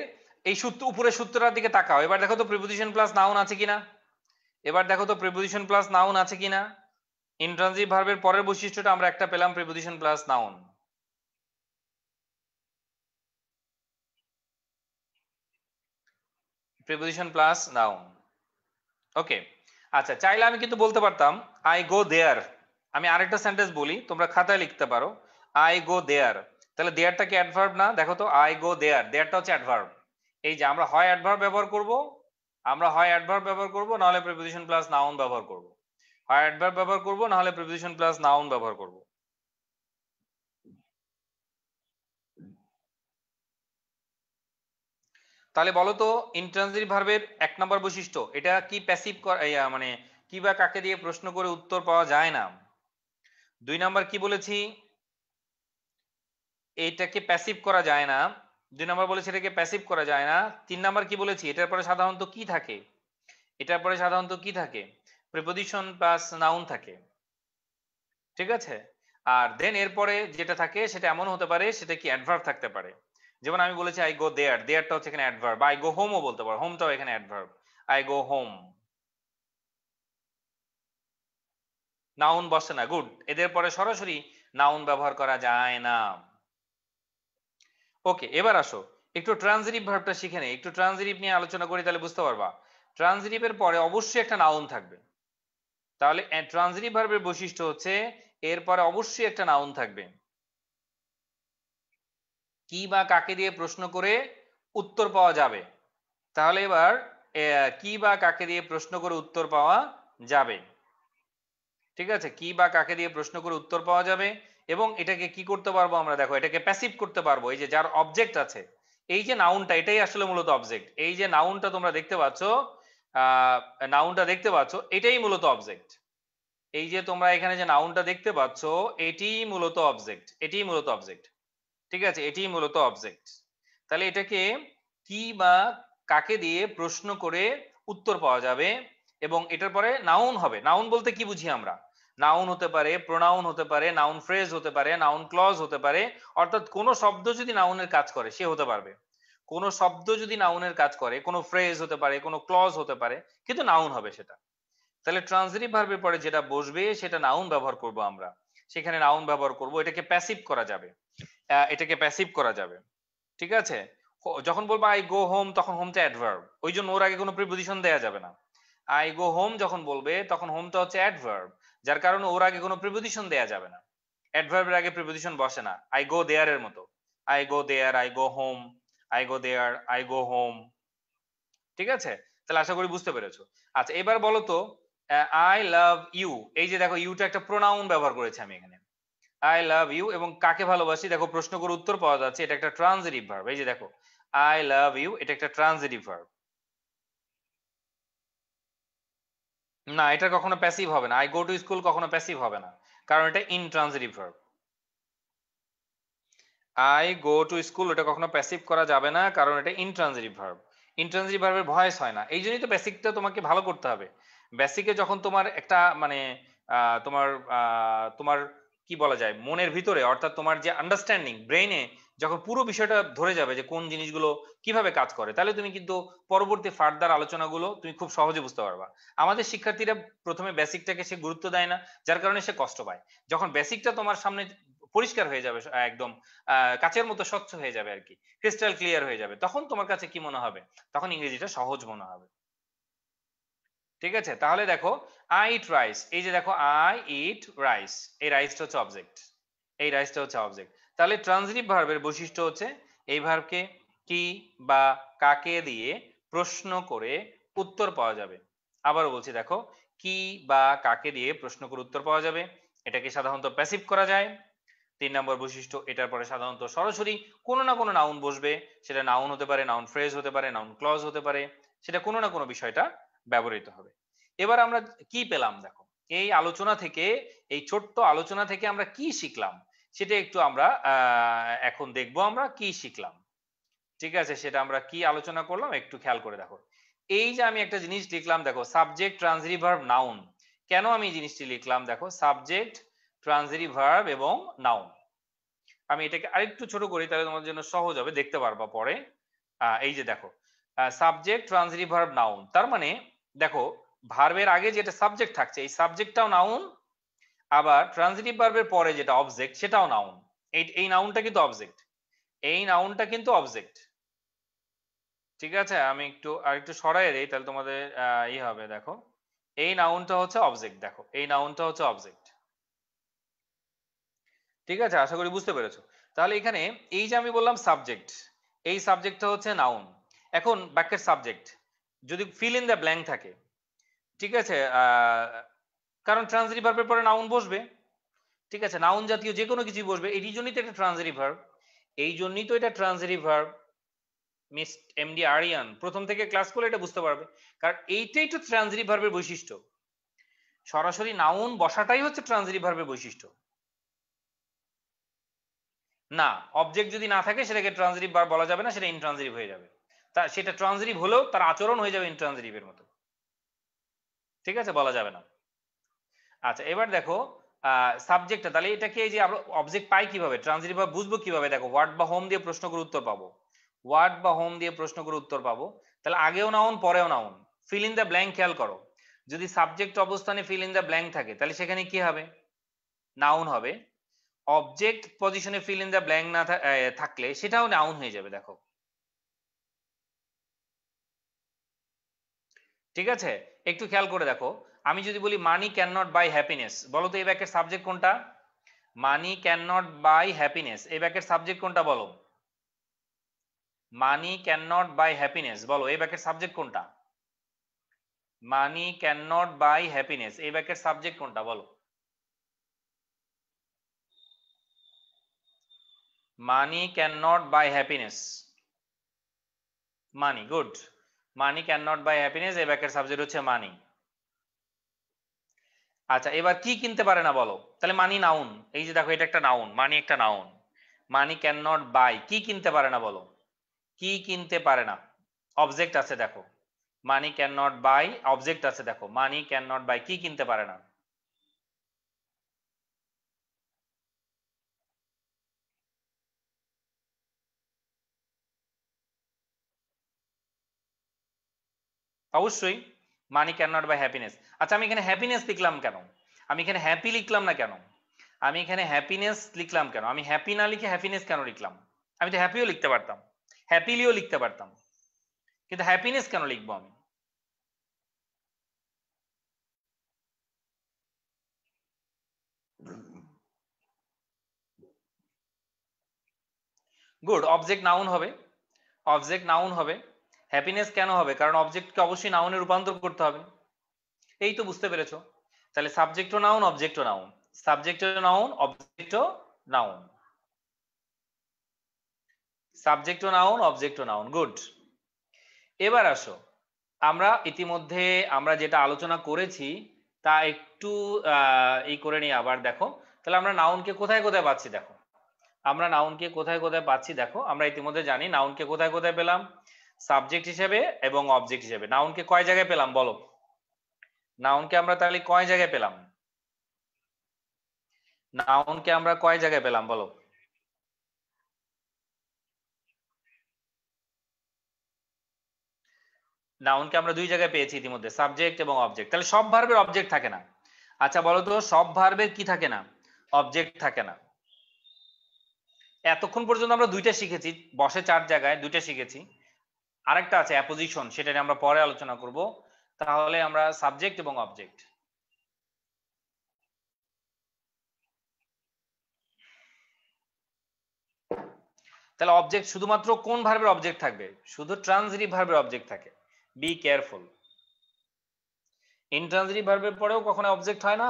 এই সূত্র উপরের সূত্রটার দিকে তাকাও এবার দেখো তো প্রিপোজিশন প্লাস নাউন আছে কিনা এবার দেখো তো প্রিপোজিশন প্লাস নাউন আছে কিনা ইন্ট্রান্সিভ ভার্বের পরের বৈশিষ্ট্যটা আমরা একটা পেলাম preposition plus noun preposition plus noun okay আচ্ছা চাইলে আমি কিন্তু বলতে পারতাম আই গো দেয়ার আমি আরেকটা সেন্টেন্স বলি তোমরা খাতায় লিখতে পারো আই গো দেয়ার তাহলে দেয়ারটা কি অ্যাডভার্ব না দেখো তো আই গো দেয়ার দেয়ারটা হচ্ছে অ্যাডভার্ব এই যে আমরা হয় অ্যাডভার্ব ব্যবহার করব আমরা হয় অ্যাডভার্ব ব্যবহার করব নাহলে প্রিপোজিশন প্লাস নাউন ব্যবহার করব হয় অ্যাডভার্ব ব্যবহার করব নাহলে প্রিপোজিশন প্লাস নাউন ব্যবহার করব তাহলে বলো তো ইন্ট্রান্সিভ ভার্বের এক নম্বর বৈশিষ্ট্য এটা কি প্যাসিভ মানে কি বা কাকে দিয়ে প্রশ্ন করে উত্তর পাওয়া যায় না দুই নাম্বার কি বলেছি এটাকে প্যাসিভ করা যায় না দুই নাম্বার বলেছি এটাকে প্যাসিভ করা যায় না তিন নাম্বার কি বলেছি এটার পরে সাধারণত কি থাকে এটার পরে সাধারণত কি থাকে প্রিপোজিশন প্লাস নাউন থাকে ঠিক আছে আর দেন এরপরে যেটা থাকে সেটা এমন হতে পারে সেটা কি অ্যাডভার্ব থাকতে পারে যেমন আমি বলেছি আই গো দেয়ার দেয়ারটা হচ্ছে এখানে অ্যাডভার্ব আই গো হোমও বলতে পারো হোমটাও এখানে adverb I go home noun বসে না গুড এদের পরে সরাসরি নাউন ব্যবহার করা যায় না ওকে এবার আসো একটু ট্রানজিটিভ ভার্বটা শিখে নেই একটু ট্রানজিটিভ নিয়ে আলোচনা করি তাহলে বুঝতে পারবা এর পরে অবশ্যই একটা নাউন থাকবে তাহলে ট্রানজিটিভ ভার্বের বৈশিষ্ট্য হচ্ছে এর পরে অবশ্যই একটা নাউন থাকবে কি বা কাকে দিয়ে প্রশ্ন করে উত্তর পাওয়া যাবে তাহলে এবার কি বা কাকে দিয়ে প্রশ্ন করে উত্তর পাওয়া যাবে ঠিক আছে কি বা কাকে দিয়ে প্রশ্ন করে উত্তর পাওয়া যাবে এবং এটাকে কি করতে পারবো আমরা দেখো এটাকে প্যাসিভ করতে পারবো এই যে যার অবজেক্ট আছে এই যে নাউনটা এটাই আসলে মূলত অবজেক্ট এই যে নাউনটা তোমরা দেখতে পাচ্ছ নাউনটা দেখতে পাচ্ছ এটাই মূলত অবজেক্ট এই যে তোমরা এখানে যে নাউনটা দেখতে পাচ্ছ এটি মূলত অবজেক্ট এটি মূলত অবজেক্ট ঠিক আছে এটি মূলত অবজেক্ট তাহলে এটাকে কি বা কাকে দিয়ে প্রশ্ন করে উত্তর পাওয়া যাবে এবং এটার পরে নাউন হবে নাউন বলতে কি বুঝি আমরা নাউন হতে পারে প্রোনাউন হতে পারে নাউন ফ্রেজ হতে পারে নাউন ক্লজ হতে পারে অর্থাৎ কোনো শব্দ যদি নাউনের কাজ করে সে হতে পারবে কোনো শব্দ যদি নাউনের কাজ করে কোনো ফ্রেজ হতে পারে কোনো ক্লজ হতে পারে কিন্তু নাউন হবে সেটা তাহলে ট্রান্সিটিভ ভার্বের পরে যেটা বসবে সেটা নাউন ব্যবহার করব আমরা সেখানে নাউন ব্যবহার করব এটাকে প্যাসিভ করা যাবে এটাকে প্যাসিভ করা যাবে ঠিক আছে যখন বলবো আই গো হোম তখন হোমটা অ্যাডভার্ব ওই জন্য ওর আগে কোনো প্রিপোজিশন দেয়া যাবে না আই গো হোম যখন বলবে তখন হোমটা হচ্ছে অ্যাডভার্ব যার কারণে ওর আগে কোনো প্রিপোজিশন দেয়া যাবে না অ্যাডভার্বের আগে প্রিপোজিশন বসে না আই গো দেয়ার এর মতো I go there I go home I go there I go home ঠিক আছে তাহলে আশা করি বুঝতে পেরেছো আচ্ছা এবার বলো তো আই লাভ ইউ এই যে দেখো ইউটা একটা প্রোনাউন ব্যবহার করেছি আমি এখানে আই লাভ ইউ এবং কাকে ভালোবাসি দেখো প্রশ্ন করে উত্তর পাওয়া যাচ্ছে এটা একটা ট্রানজিটিভ ভার্ব এই যে দেখো আই লাভ ইউ এটা একটা ট্রানজিটিভ ভার্ব না এটা কখনো প্যাসিভ হবে না আই গো টু স্কুল কখনো প্যাসিভ হবে না কারণ এটা intransitive verb I go to school এটা কখনো প্যাসিভ করা যাবে না কারণ এটা ইনট্রানজিটিভ ভার্ব ট্রানজিটিভ ভার্বের ভয়েস হয় না এই জন্যই তো বেসিকটা তোমাকে ভালো করতে হবে বেসিকে যখন তোমার একটা মানে তোমার তোমার কি বলা যায় মনের ভিতরে অর্থাৎ তোমার যে আন্ডারস্ট্যান্ডিং ব্রেইনে যখন পুরো বিষয়টা ধরে যাবে যে কোন জিনিসগুলো কিভাবে কাজ করে তাহলে তুমি কিন্তু পরবর্তী ফার্দার আলোচনাগুলো তুমি খুব সহজে বুঝতে পারবা আমাদের শিক্ষার্থীরা প্রথমে বেসিকটাকে সে গুরুত্ব দেয় না যার কারণে সে কষ্ট পায় যখন বেসিকটা তোমার সামনে পরিষ্কার হয়ে যাবে একদম কাচের মতো স্বচ্ছ হয়ে যাবে আর কি ক্রিস্টাল ক্লিয়ার হয়ে যাবে তখন তোমার কাছে কি মনে হবে তখন ইংরেজিটা সহজ মনে হবে ঠিক আছে তাহলে দেখো আই ইট রাইস এই যে দেখো আই ইট রাইস এই রাইসটা হচ্ছে অবজেক্ট এই রাইসটা হচ্ছে অবজেক্ট তাহলে ট্রানজিটিভ ভার্বের বৈশিষ্ট্য হচ্ছে এই ভার্বকে কি বা কাকে দিয়ে প্রশ্ন করে উত্তর পাওয়া যাবে আবারও বলছি দেখো কি বা কাকে দিয়ে প্রশ্ন করে উত্তর পাওয়া যাবে এটাকে সাধারণত প্যাসিভ করা যায় তিন নম্বর বৈশিষ্ট্য এটার পরে সাধারণত সরাসরি কোনো না কোনো নাউন বসবে সেটা নাউন হতে পারে নাউন ফ্রেজ হতে পারে নাউন ক্লজ হতে পারে সেটা কোনো না কোনো বিষয়টা ব্যবহৃত হবে এবার আমরা কি পেলাম দেখো এই আলোচনা থেকে এই ছোট্ট আলোচনা থেকে আমরা কি শিখলাম সেটা একটু আমরা এখন দেখব আমরা কি শিখলাম ঠিক আছে সেটা আমরা কি আলোচনা করলাম একটু খেয়াল করে দেখো এই যে আমি একটা জিনিস লিখলাম দেখো সাবজেক্ট ট্রান্সিটিভ নাউন কেন আমি জিনিসটি লিখলাম দেখো সাবজেক্ট ট্রান্সিটিভ এবং নাউন আমি এটাকে আরেকটু ছোট করি তাহলে তোমার জন্য সহজ হবে দেখতে পারবা পরে এই যে দেখো সাবজেক্ট ট্রান্সিটিভ নাউন তার মানে দেখো ভার্বের আগে যেটা সাবজেক্ট থাকছে এই সাবজেক্টটাও নাউন আবার ট্রানজিটিভ ভার্বের পরে যেটা অবজেক্ট সেটাও নাউন এই এই নাউনটা কিন্তু অবজেক্ট এই নাউনটা কিন্তু অবজেক্ট ঠিক আছে আমি একটু আর একটু সরাই দেই তাহলে তোমাদের ই হবে দেখো এই নাউনটা হচ্ছে অবজেক্ট দেখো এই নাউনটা হচ্ছে অবজেক্ট ঠিক আছে আশা করি বুঝতে পেরেছো তাহলে এখানে এই যে আমি বললাম সাবজেক্ট এই সাবজেক্টটা হচ্ছে নাউন এখন বাক্যের সাবজেক্ট যদি ফিল ইন দ্য ব্ল্যাঙ্ক থাকে ঠিক আছে কারণ ট্রান্সিটিভ ভার্বের পরে নাউন বসবে ঠিক আছে নাউন জাতীয় যে কোনো কিছু বসবে এই জন্যই তো একটা ট্রান্সিটিভ ভার্ব এই জন্যই তো এটা transitive verb miss MD Ariyan প্রথম থেকে ক্লাস করলে এটা বুঝতে পারবে কারণ এইটাই তো ট্রান্সিটিভ ভার্বের বৈশিষ্ট্য সরাসরি নাউন বসাটাই হচ্ছে ট্রান্সিটিভ ভার্বের বৈশিষ্ট্য না অবজেক্ট যদি না থাকে সেটাকে ট্রান্সিটিভ ভার্ব বলা যাবে না সেটা ইনট্রান্সিটিভ হয়ে যাবে তা সেটা ট্রান্সরিভ হলেও তার আচরণ হয়ে যাবে ইনট্রান্সরিভের মতো ঠিক আছে বলা যাবে না আচ্ছা এবার দেখো সাবজেক্টটা তাহলে এটাকে এই যে আমরা অবজেক্ট পাই কিভাবে ট্রান্সিটিভ বা বুঝবো কিভাবে দেখো ওয়ার্ড বা হোম দিয়ে প্রশ্ন করে উত্তর পাবো ওয়ার্ড বা হোম দিয়ে প্রশ্ন করে উত্তর পাবো তাহলে আগেও নাউন পরেও noun fill in the blank খেয়াল করো যদি সাবজেক্ট অবস্থানে ফিল ইন দ্য ব্ল্যাঙ্ক থাকে তাহলে সেখানে কি হবে নাউন হবে অবজেক্ট পজিশনে ফিল ইন দ্য ব্ল্যাঙ্ক না থাকলে সেটাও নাউন হয়ে যাবে দেখো ঠিক আছে একটু খেয়াল করে দেখো আমি যদি বলি money can not buy happiness বলো তো এই ব্যাকের সাবজেক্ট কোনটা money can not buy happiness এই ব্যাকের সাবজেক্ট কোনটা বলো money can not buy happiness বলো এই ব্যাকের সাবজেক্ট কোনটা money can not buy happiness এই ব্যাকের সাবজেক্ট কোনটা বলো money can not buy happiness money good money can not buy happiness এ ব্যাকের সাবজেক্ট হচ্ছে মানি আচ্ছা এবার কি কিনতে পারে না বলো তাহলে মানি নাউন এই যে দেখো এটা একটা নাউন মানি একটা noun money can not buy কি কিনতে পারে না বলো কি কিনতে পারে না অবজেক্ট আছে দেখো money can not buy object আছে দেখো মানি ক্যান নট বাই কি কিনতে পারে না অবশ্যই money can not buy happiness আচ্ছা আমি এখানে হ্যাপিনেস লিখলাম কেন আমি এখানে হ্যাপি লিখলাম না কেন আমি এখানে হ্যাপিনেস লিখলাম কেন আমি হ্যাপি না লিখে হ্যাপিনেস কেন লিখলাম আমি তো হ্যাপিও লিখতে পারতাম হ্যাপিলিও লিখতে পারতাম কিন্তু হ্যাপিনেস কেন লিখবো আমি গুড অবজেক্ট নাউন হবে অবজেক্ট নাউন হবে হ্যাপিনেস কেন হবে কারণ অবজেক্টকে অবশ্যই নাউনে রূপান্তর করতে হবে এই তো বুঝতে পেরেছো তাহলে subject noun object noun subject noun object noun subject noun object noun good এবার আসো আমরা ইতিমধ্যে আমরা যেটা আলোচনা করেছি তা একটু এই করে নিয়ে আবার দেখো তাহলে আমরা নাউনকে কোথায় কোথায় পাচ্ছি দেখো আমরা নাউনকে কোথায় কোথায় পাচ্ছি দেখো আমরা ইতিমধ্যে জানি নাউনকে কোথায় কোথায় পেলাম সাবজেক্ট হিসেবে এবং অবজেক্ট হিসেবে নাউনকে কয় জায়গায় পেলাম বলো নাউনকে আমরা তাহলে কয় জায়গায় পেলাম নাউনকে আমরা কয় জায়গায় পেলাম বলো নাউনকে আমরা দুই জায়গায় পেয়েছি ইতিমধ্যে সাবজেক্ট এবং অবজেক্ট তাহলে সব ভার্বের অবজেক্ট থাকে না আচ্ছা বলো তো সব ভার্বের কি থাকে না অবজেক্ট থাকে না এতক্ষণ পর্যন্ত আমরা দুইটা শিখেছি বসে চার জায়গায় দুইটা শিখেছি আরেকটা আছে অ্যাপোজিশন সেটা নিয়ে আমরা পরে আলোচনা করব তাহলে আমরা সাবজেক্ট এবং অবজেক্ট তাহলে অবজেক্ট শুধুমাত্র কোন ভার্বের অবজেক্ট থাকবে শুধু ট্রানজিটিভ ভার্বের অবজেক্ট থাকে বি কেয়ারফুল ইনট্রানজিটিভ ভার্বের পরেও কখনো অবজেক্ট হয় না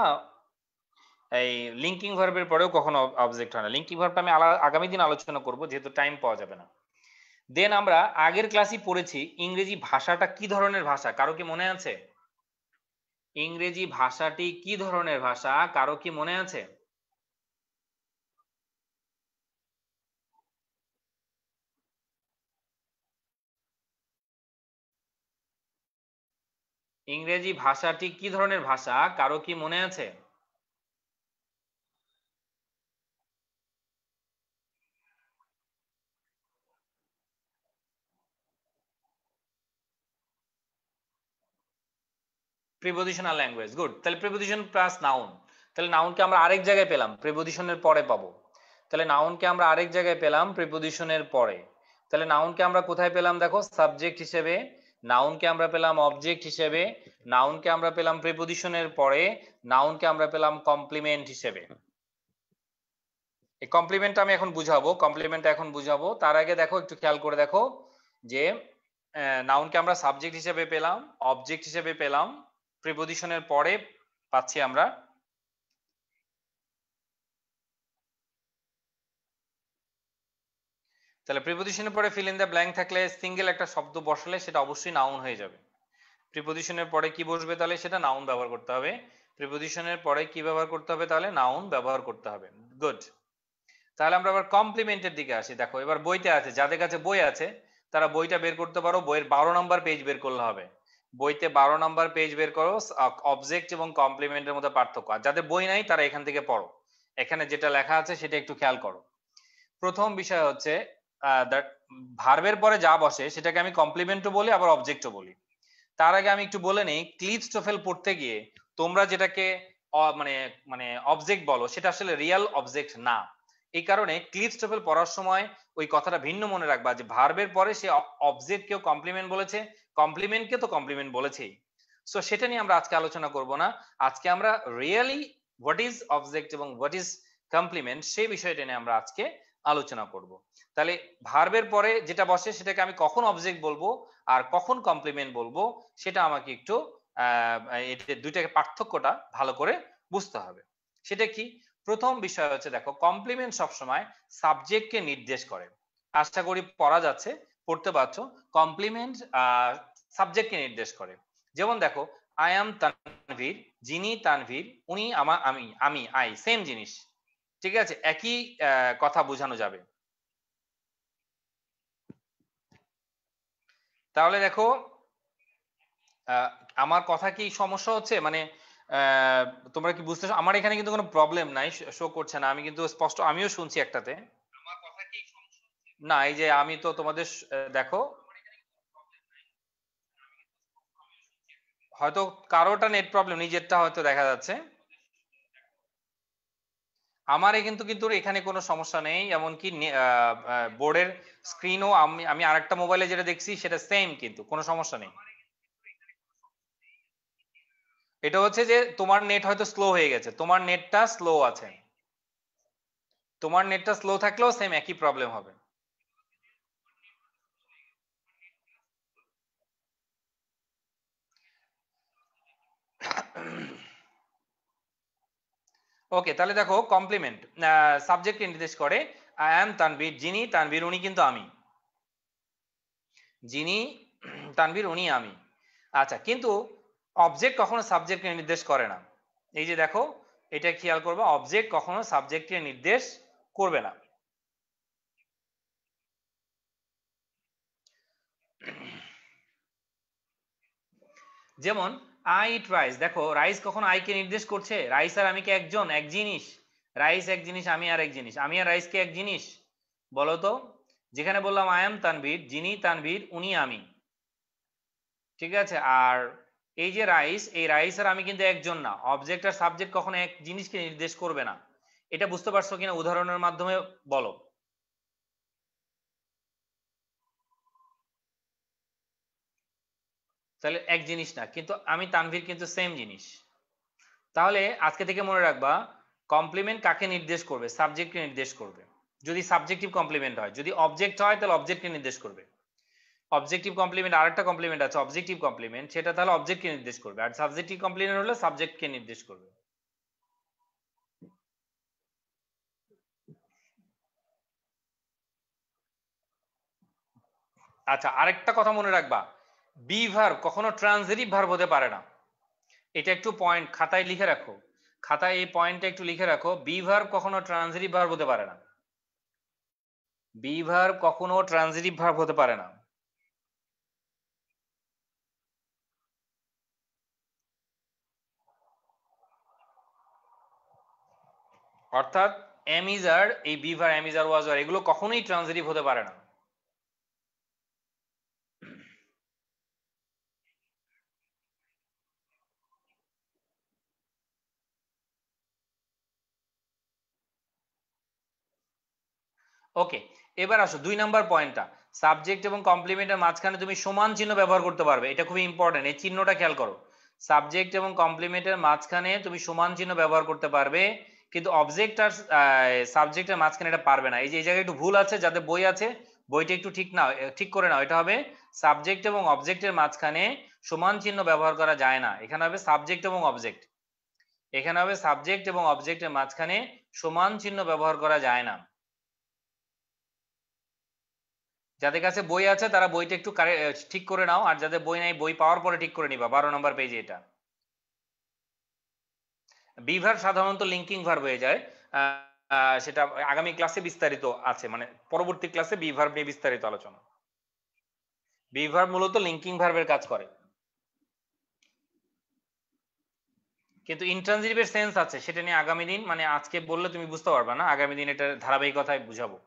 এই লিঙ্কিং ভার্বের পরেও কখনো অবজেক্ট হয় না লিঙ্কিং ভার্বটা আমি আগামী দিন আলোচনা করব যেহেতু টাইম পাওয়া যাবে না দেন আমরা আগের ক্লাসই পড়েছি ইংরেজি ভাষাটা কি ধরনের ভাষা কারো কি মনে আছে ইংরেজি ভাষাটি কি ধরনের ভাষা কারো কি মনে আছে ইংরেজি ভাষাটি কি ধরনের ভাষা কারো কি মনে আছে প্রিপোজিশনাল ল্যাঙ্গুয়েজ গুড তাহলে প্রিপোজিশন প্লাস নাউন তাহলে নাউনকে আমরা আরেক জায়গায় পেলাম প্রিপোজিশনের পরে পাবো তাহলে নাউনকে আমরা আরেক জায়গায় পেলাম প্রিপোজিশনের পরে তাহলে নাউনকে আমরা কোথায় পেলাম দেখো সাবজেক্ট হিসেবে নাউনকে আমরা পেলাম অবজেক্ট হিসেবে নাউনকে আমরা পেলাম প্রিপোজিশনের পরে নাউনকে আমরা পেলাম কমপ্লিমেন্ট হিসেবে এই কমপ্লিমেন্ট আমি এখন বুঝাবো কমপ্লিমেন্ট এখন বুঝাবো তার আগে দেখো একটু খেয়াল করে দেখো যে নাউনকে আমরা সাবজেক্ট হিসেবে পেলাম অবজেক্ট হিসেবে পেলাম প্রিপোজিশনের পরে পাচ্ছি আমরা তাহলে প্রিপোজিশনের পরে ফিল ইন দ্য ব্ল্যাঙ্ক থাকলে সিঙ্গেল একটা শব্দ বসালে সেটা অবশ্যই নাউন হয়ে যাবে প্রিপোজিশনের পরে কি বসবে তাহলে সেটা নাউন ব্যবহার করতে হবে প্রিপোজিশনের পরে কি ব্যবহার করতে হবে তাহলে নাউন ব্যবহার করতে হবে গুড তাহলে আমরা আবার কমপ্লিমেন্টের দিকে আসি দেখো এবার বইতে আছে যাদের কাছে বই আছে তারা বইটা বের করতে পারো বইয়ের বারো নম্বর পেজ বের করলে হবে বইতে বারো নাম্বার পেজ বের করো অবজেক্ট এবং কমপ্লিমেন্টের মধ্যে পার্থক্য আর যাদের বই নাই তারা এখান থেকে পড়ো এখানে যেটা লেখা আছে সেটা একটু খেয়াল করো প্রথম বিষয় হচ্ছে ভার্বের পরে যা বসে সেটাকে আমি কমপ্লিমেন্টও বলি আবার অবজেক্টও বলি তার আগে আমি একটু বলে নেই টোফেল পড়তে গিয়ে তোমরা যেটাকে মানে মানে অবজেক্ট বলো সেটা আসলে রিয়েল অবজেক্ট না এই কারণে ক্লিপস ক্লিপস্টপেল পড়ার সময় ওই কথাটা ভিন্ন মনে রাখবা যে ভার্বের পরে সে অবজেক্ট কেউ কমপ্লিমেন্ট বলেছে কমপ্লিমেন্ট কে তো কমপ্লিমেন্ট বলেছেই সো সেটা নিয়ে আমরা আজকে আলোচনা করব না আজকে আমরা রিয়েলি হোয়াট ইজ অবজেক্ট এবং হোয়াট ইজ কমপ্লিমেন্ট সেই বিষয়টা নিয়ে আমরা আজকে আলোচনা করব তাহলে ভার্বের পরে যেটা বসে সেটাকে আমি কখন অবজেক্ট বলবো আর কখন কমপ্লিমেন্ট বলবো সেটা আমাকে একটু দুইটাকে পার্থক্যটা ভালো করে বুঝতে হবে সেটা কি প্রথম বিষয় হচ্ছে দেখো কমপ্লিমেন্ট সবসময় সাবজেক্টকে নির্দেশ করে আশা করি পড়া যাচ্ছে পড়তে পারছো কমপ্লিমেন্ট সাবজেক্টকে নির্দেশ করে যেমন দেখো আই অ্যাম তানভীর যিনি তানভীর উনি আমার আমি আমি আই সেম জিনিস ঠিক আছে একই কথা বোঝানো যাবে তাহলে দেখো আমার কথা কি সমস্যা হচ্ছে মানে তোমরা কি বুঝতে আমার এখানে কিন্তু কোনো প্রবলেম নাই শো করছে না আমি কিন্তু স্পষ্ট আমিও শুনছি একটাতে না এই যে আমি তো তোমাদের দেখো হয়তো কারোটা নেট প্রবলেম নিজেরটা হয়তো দেখা যাচ্ছে আমারে কিন্তু কিন্তু এখানে কোনো সমস্যা নেই এমনকি বোর্ডের স্ক্রিনও আমি আমি আরেকটা মোবাইলে যেটা দেখছি সেটা সেম কিন্তু কোনো সমস্যা নেই এটা হচ্ছে যে তোমার নেট হয়তো স্লো হয়ে গেছে তোমার নেটটা স্লো আছে তোমার নেটটা স্লো থাকলেও সেম একই প্রবলেম হবে ওকে তাহলে দেখো কমপ্লিমেন্ট সাবজেক্ট নির্দেশ করে আই অ্যাম তানবীর যিনি তানবীর উনি কিন্তু আমি যিনি তানবীর উনি আমি আচ্ছা কিন্তু অবজেক্ট কখনো সাবজেক্টকে নির্দেশ করে না এই যে দেখো এটা খেয়াল করবে অবজেক্ট কখনো সাবজেক্টকে নির্দেশ করবে না যেমন আই ইট রাইস দেখো রাইস কখন আইকে নির্দেশ করছে রাইস আর আমি কি একজন এক জিনিস রাইস এক জিনিস আমি আর এক জিনিস আমি আর রাইস কে এক জিনিস বলো তো যেখানে বললাম আই এম তানভীর যিনি তানভীর উনি আমি ঠিক আছে আর এই যে রাইস এই রাইস আর আমি কিন্তু একজন না অবজেক্ট আর সাবজেক্ট কখনো এক জিনিসকে নির্দেশ করবে না এটা বুঝতে পারছো কিনা উদাহরণের মাধ্যমে বলো তাহলে এক জিনিস না কিন্তু আমি তানভীর কিন্তু সেম জিনিস তাহলে আজকে থেকে মনে রাখবা কমপ্লিমেন্ট কাকে নির্দেশ করবে সাবজেক্টকে নির্দেশ করবে যদি সাবজেক্টিভ কমপ্লিমেন্ট হয় যদি অবজেক্ট হয় তাহলে অবজেক্টকে নির্দেশ করবে অবজেক্টিভ কমপ্লিমেন্ট আর একটা কমপ্লিমেন্ট আছে অবজেক্টিভ কমপ্লিমেন্ট সেটা তাহলে অবজেক্টকে নির্দেশ করবে আর সাবজেক্টিভ কমপ্লিমেন্ট হলে সাবজেক্টকে নির্দেশ করবে আচ্ছা আরেকটা কথা মনে রাখবা বি ভার্ব কখনো ট্রানজিটিভ ভার্ব হতে পারে না এটা একটু পয়েন্ট খাতায় লিখে রাখো খাতায় এই পয়েন্টটা একটু লিখে রাখো বি ভার্ব কখনো ট্রানজিটিভ ভার্ব হতে পারে না বি ভার্ব কখনো ট্রানজিটিভ ভার্ব হতে পারে না অর্থাৎ অ্যামিজার এই বিভার অ্যামিজার ওয়াজার এগুলো কখনোই ট্রানজিটিভ হতে পারে না ওকে এবার আসো দুই নাম্বার পয়েন্টটা সাবজেক্ট এবং কমপ্লিমেন্টের মাঝখানে তুমি সমান চিহ্ন ব্যবহার করতে পারবে এটা খুবই ইম্পর্টেন্ট এই চিহ্নটা খেয়াল করো সাবজেক্ট এবং কমপ্লিমেন্টের মাঝখানে তুমি সমান চিহ্ন ব্যবহার করতে পারবে কিন্তু অবজেক্ট আর সাবজেক্টের মাঝখানে এটা পারবে না এই যে এই জায়গায় একটু ভুল আছে যাদের বই আছে বইটা একটু ঠিক না ঠিক করে নাও এটা হবে সাবজেক্ট এবং অবজেক্টের মাঝখানে সমান চিহ্ন ব্যবহার করা যায় না এখানে হবে সাবজেক্ট এবং অবজেক্ট এখানে হবে সাবজেক্ট এবং অবজেক্টের মাঝখানে সমান চিহ্ন ব্যবহার করা যায় না যাদের কাছে বই আছে তারা বইটা একটু ঠিক করে নাও আর যাদের বই নাই বই পাওয়ার পরে ঠিক করে নিবা বারো নম্বর পেজে এটা বিভার সাধারণত লিঙ্কিং ভার হয়ে যায় সেটা আগামী ক্লাসে বিস্তারিত আছে মানে পরবর্তী ক্লাসে বিভার নিয়ে বিস্তারিত আলোচনা বিভার মূলত লিঙ্কিং ভার্বের কাজ করে কিন্তু ইন্ট্রানজিটিভের সেন্স আছে সেটা নিয়ে আগামী দিন মানে আজকে বললে তুমি বুঝতে পারবে না আগামী দিন এটার ধারাবাহিকতায় বুঝাবো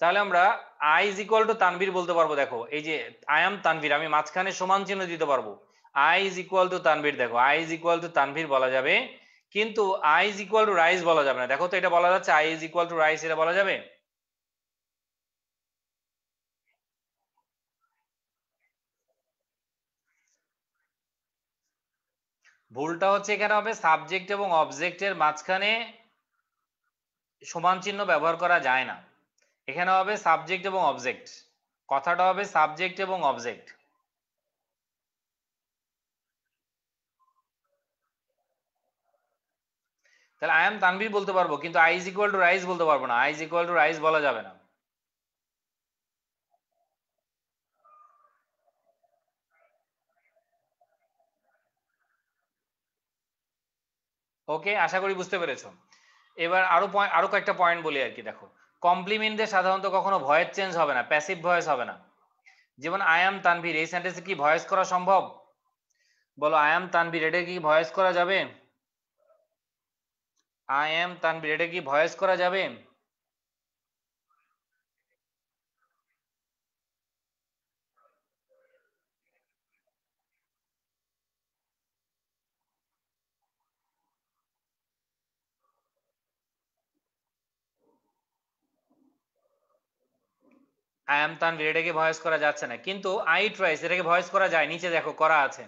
তাহলে আমরা I is equal to Tanvir বলতে পারবো দেখো এই যে আই এম তানভীর আমি মাঝখানে সমান চিহ্ন দিতে পারবো I is equal to Tanvir দেখো I is equal to Tanvir বলা যাবে কিন্তু I is equal to rice বলা যাবে না দেখো তো এটা বলা যাচ্ছে I is equal to rice এটা বলা যাবে ভুলটা হচ্ছে এখানে হবে সাবজেক্ট এবং অবজেক্টের মাঝখানে সমান চিহ্ন ব্যবহার করা যায় না এখানে হবে সাবজেক্ট এবং অবজেক্ট কথাটা হবে সাবজেক্ট এবং অবজেক্ট তাহলে আই এম তানভীর বলতে পারবো কিন্তু I is equal to rice বলতে পারবো না I is equal to rice বলা যাবে না ওকে আশা করি বুঝতে পেরেছ এবার আরো পয়েন্ট আরো কয়েকটা পয়েন্ট বলি আর কি দেখো কমপ্লিমেন্টে সাধারণত কখনো ভয়েস চেঞ্জ হবে না প্যাসিভ ভয়েস হবে না যেমন আই অ্যাম তানভীর এই সেন্টেন্সে কি ভয়েস করা সম্ভব বলো আই অ্যাম তানভীর এটা কি ভয়েস করা যাবে আই এম তানবির এটা কি ভয়েস করা যাবে আই এম তানভীর এটাকে ভয়েস করা যাচ্ছে না কিন্তু আই ট্রাইস এটাকে ভয়েস করা যায় নিচে দেখো করা আছে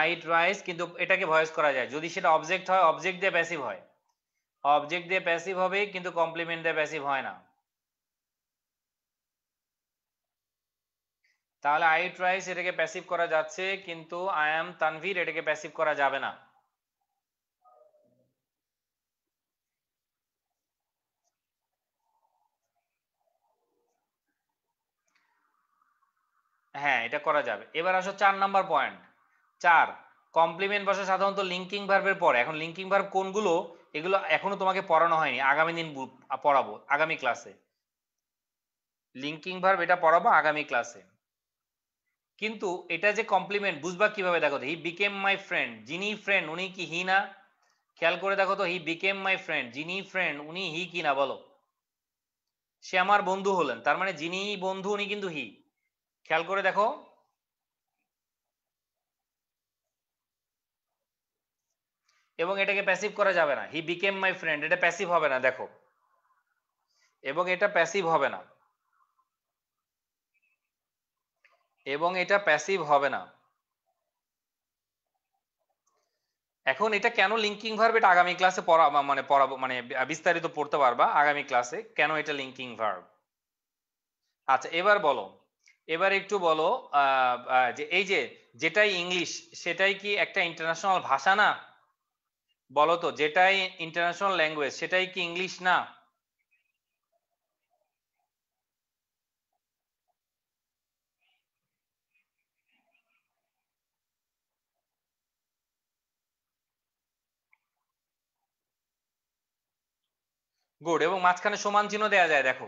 আই ট্রাইস কিন্তু এটাকে ভয়েস করা যায় যদি সেটা অবজেক্ট হয় অবজেক্ট দিয়ে প্যাসিভ হয় অবজেক্ট দিয়ে প্যাসিভ হবে কিন্তু কমপ্লিমেন্ট দিয়ে প্যাসিভ হয় না তাহলে আই ট্রাইস এটাকে প্যাসিভ করা যাচ্ছে কিন্তু আই অ্যাম তানভীর এটাকে প্যাসিভ করা যাবে না হ্যাঁ এটা করা যাবে এবার আসো চার নাম্বার পয়েন্ট চার কমপ্লিমেন্ট বসে সাধারণত লিঙ্কিং ভার্বের পরে এখন লিঙ্কিং ভার্ব কোনগুলো এগুলো এখনো তোমাকে পড়ানো হয়নি আগামী দিন পড়াবো আগামী ক্লাসে লিঙ্কিং ভার্ব এটা পড়াবো আগামী ক্লাসে কিন্তু এটা যে কমপ্লিমেন্ট বুঝবা কিভাবে দেখো হি বিকেম মাই ফ্রেন্ড যিনি ফ্রেন্ড উনি কি হি না খেয়াল করে দেখো তো হি বিকেম মাই ফ্রেন্ড যিনি ফ্রেন্ড উনি হি কি না বলো সে আমার বন্ধু হলেন তার মানে যিনি বন্ধু উনি কিন্তু হি খেয়াল করে দেখো এবং এটাকে প্যাসিভ করা যাবে না হি বিকেম মাই ফ্রেন্ড এটা প্যাসিভ হবে না দেখো এবং এটা প্যাসিভ হবে না এবং এটা প্যাসিভ হবে না এখন এটা কেন লিঙ্কিং ভার্ব এটা আগামী ক্লাসে পড়া মানে পড়াবো মানে বিস্তারিত পড়তে পারবা আগামী ক্লাসে কেন এটা লিঙ্কিং ভার্ব আচ্ছা এবার বলো এবার একটু বলো যে এই যে যেটাই ইংলিশ সেটাই কি একটা ইন্টারন্যাশনাল ভাষা না বলো তো যেটাই ইন্টারন্যাশনাল ল্যাঙ্গুয়েজ সেটাই কি ইংলিশ না গুড এবং মাঝখানে সমান চিহ্ন দেওয়া যায় দেখো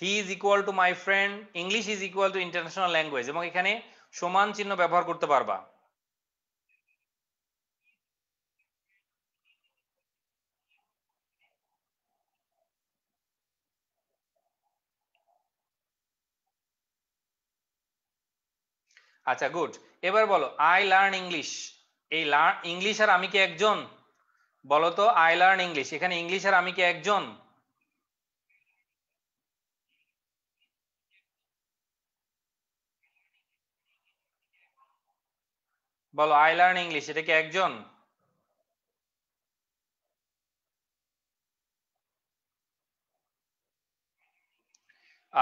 he is equal to my friend English is equal to international language এবং এখানে সমান চিহ্ন ব্যবহার করতে পারবা আচ্ছা গুড এবার বলো আই লার্ন ইংলিশ এই লার্ন ইংলিশ আর আমি কি একজন বলো তো আই লার্ন ইংলিশ এখানে ইংলিশ আর আমি কি একজন বলো আই লার্ন ইংলিশ এটা কি একজন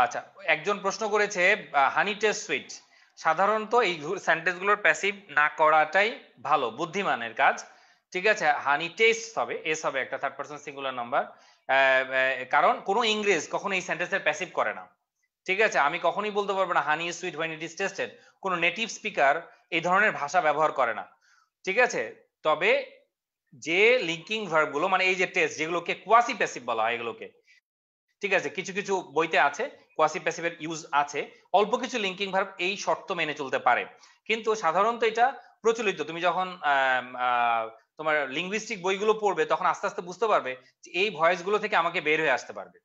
আচ্ছা একজন প্রশ্ন করেছে হানি টেস্ট সুইট সাধারণত এই সেন্টেন্সগুলোর প্যাসিভ না করাটাই ভালো বুদ্ধিমানের কাজ ঠিক আছে হানি টেস্ট হবে এস হবে একটা থার্ড পার্সন সিঙ্গুলার নাম্বার কারণ কোনো ইংরেজ কখনো এই সেন্টেন্সের প্যাসিভ করে না ঠিক আছে আমি কখনোই বলতে পারবো না honey sweet when it is tested কোনো নেটিভ স্পিকার এই ধরনের ভাষা ব্যবহার করে না ঠিক আছে তবে যে লিঙ্কিং গুলো মানে এই যে টেস্ট যেগুলোকে কোয়াসি প্যাসিভ বলা হয় এগুলোকে ঠিক আছে কিছু কিছু বইতে আছে কোয়াসি প্যাসিভের ইউজ আছে অল্প কিছু লিঙ্কিং ভার্ব এই শর্ত মেনে চলতে পারে কিন্তু সাধারণত এটা প্রচলিত তুমি যখন তোমার লিঙ্গুইস্টিক বইগুলো পড়বে তখন আস্তে আস্তে বুঝতে পারবে যে এই ভয়েস গুলো থেকে আমাকে বের হয়ে আসতে পারবে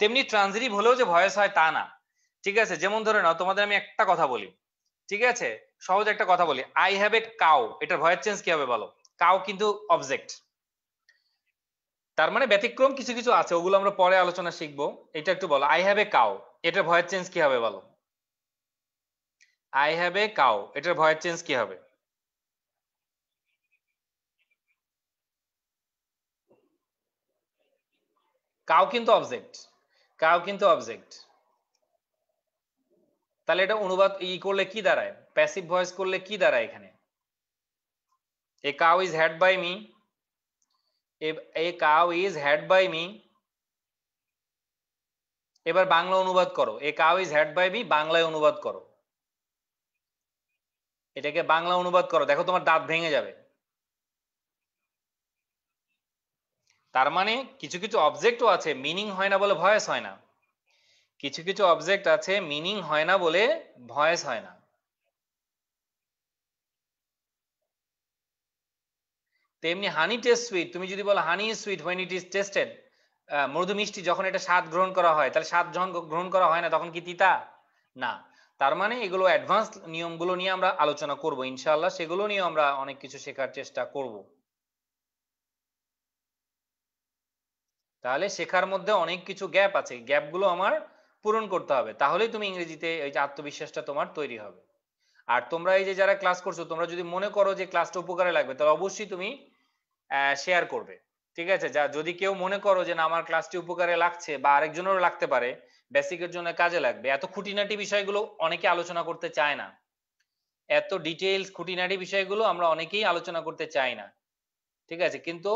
তেমনি ট্রান্সিটিভ হলেও যে ভয়েস হয় তা না ঠিক আছে যেমন ধরে নাও তোমাদের আমি একটা কথা বলি ঠিক আছে সহজ একটা কথা বলি আই হ্যাভ এ কাউ এটার ভয়েস চেঞ্জ কি হবে বলো কাউ কিন্তু অবজেক্ট তার মানে ব্যতিক্রম কিছু কিছু আছে ওগুলো আমরা পরে আলোচনা শিখবো এটা একটু বলো আই হ্যাভ এ কাউ এটার ভয়ের চেঞ্জ কি হবে বলো আই হ্যাভ এ কাউ এটার ভয়ের চেঞ্জ কি হবে কাউ কিন্তু অবজেক্ট কাউ কিন্তু অবজেক্ট তাহলে এটা অনুবাদ ই করলে কি দাঁড়ায় প্যাসিভ ভয়েস করলে কি দাঁড়ায় এখানে a cow is had by me if a cow is had by me এবার বাংলা অনুবাদ করো a cow is had by me বাংলায় অনুবাদ করো এটাকে বাংলা অনুবাদ করো দেখো তোমার দাঁত ভেঙে যাবে তার মানে কিছু কিছু অবজেক্টও আছে মিনিং হয় না বলে ভয়েস হয় না কিছু কিছু অবজেক্ট আছে মিনিং হয় না বলে ভয়েস হয় না তেমনি হানি টেস্ট সুইট তুমি যদি বলো honey is sweet when it is tested মধু মিষ্টি যখন এটা স্বাদ গ্রহণ করা হয় তাহলে স্বাদ যখন গ্রহণ করা হয় না তখন কি তিতা না তার মানে এগুলো অ্যাডভান্স নিয়মগুলো নিয়ে আমরা আলোচনা করব ইনশাআল্লাহ সেগুলো নিয়ে আমরা অনেক কিছু শেখার চেষ্টা করব তাহলে শেখার মধ্যে অনেক কিছু গ্যাপ আছে গ্যাপগুলো আমার পূরণ করতে হবে তাহলেই তুমি ইংরেজিতে এই যে আত্মবিশ্বাসটা তোমার তৈরি হবে আর তোমরা এই যে যারা ক্লাস করছো তোমরা যদি মনে করো যে ক্লাসটা উপকারে লাগবে তাহলে অবশ্যই তুমি শেয়ার করবে ঠিক আছে যা যদি কেউ মনে করো যে না আমার ক্লাসটি উপকারে লাগছে বা আরেকজনেরও লাগতে পারে বেসিকের জন্য কাজে লাগবে এত খুঁটিনাটি বিষয়গুলো অনেকে আলোচনা করতে চায় না এত ডিটেইলস খুঁটিনাটি বিষয়গুলো আমরা অনেকেই আলোচনা করতে চাই না ঠিক আছে কিন্তু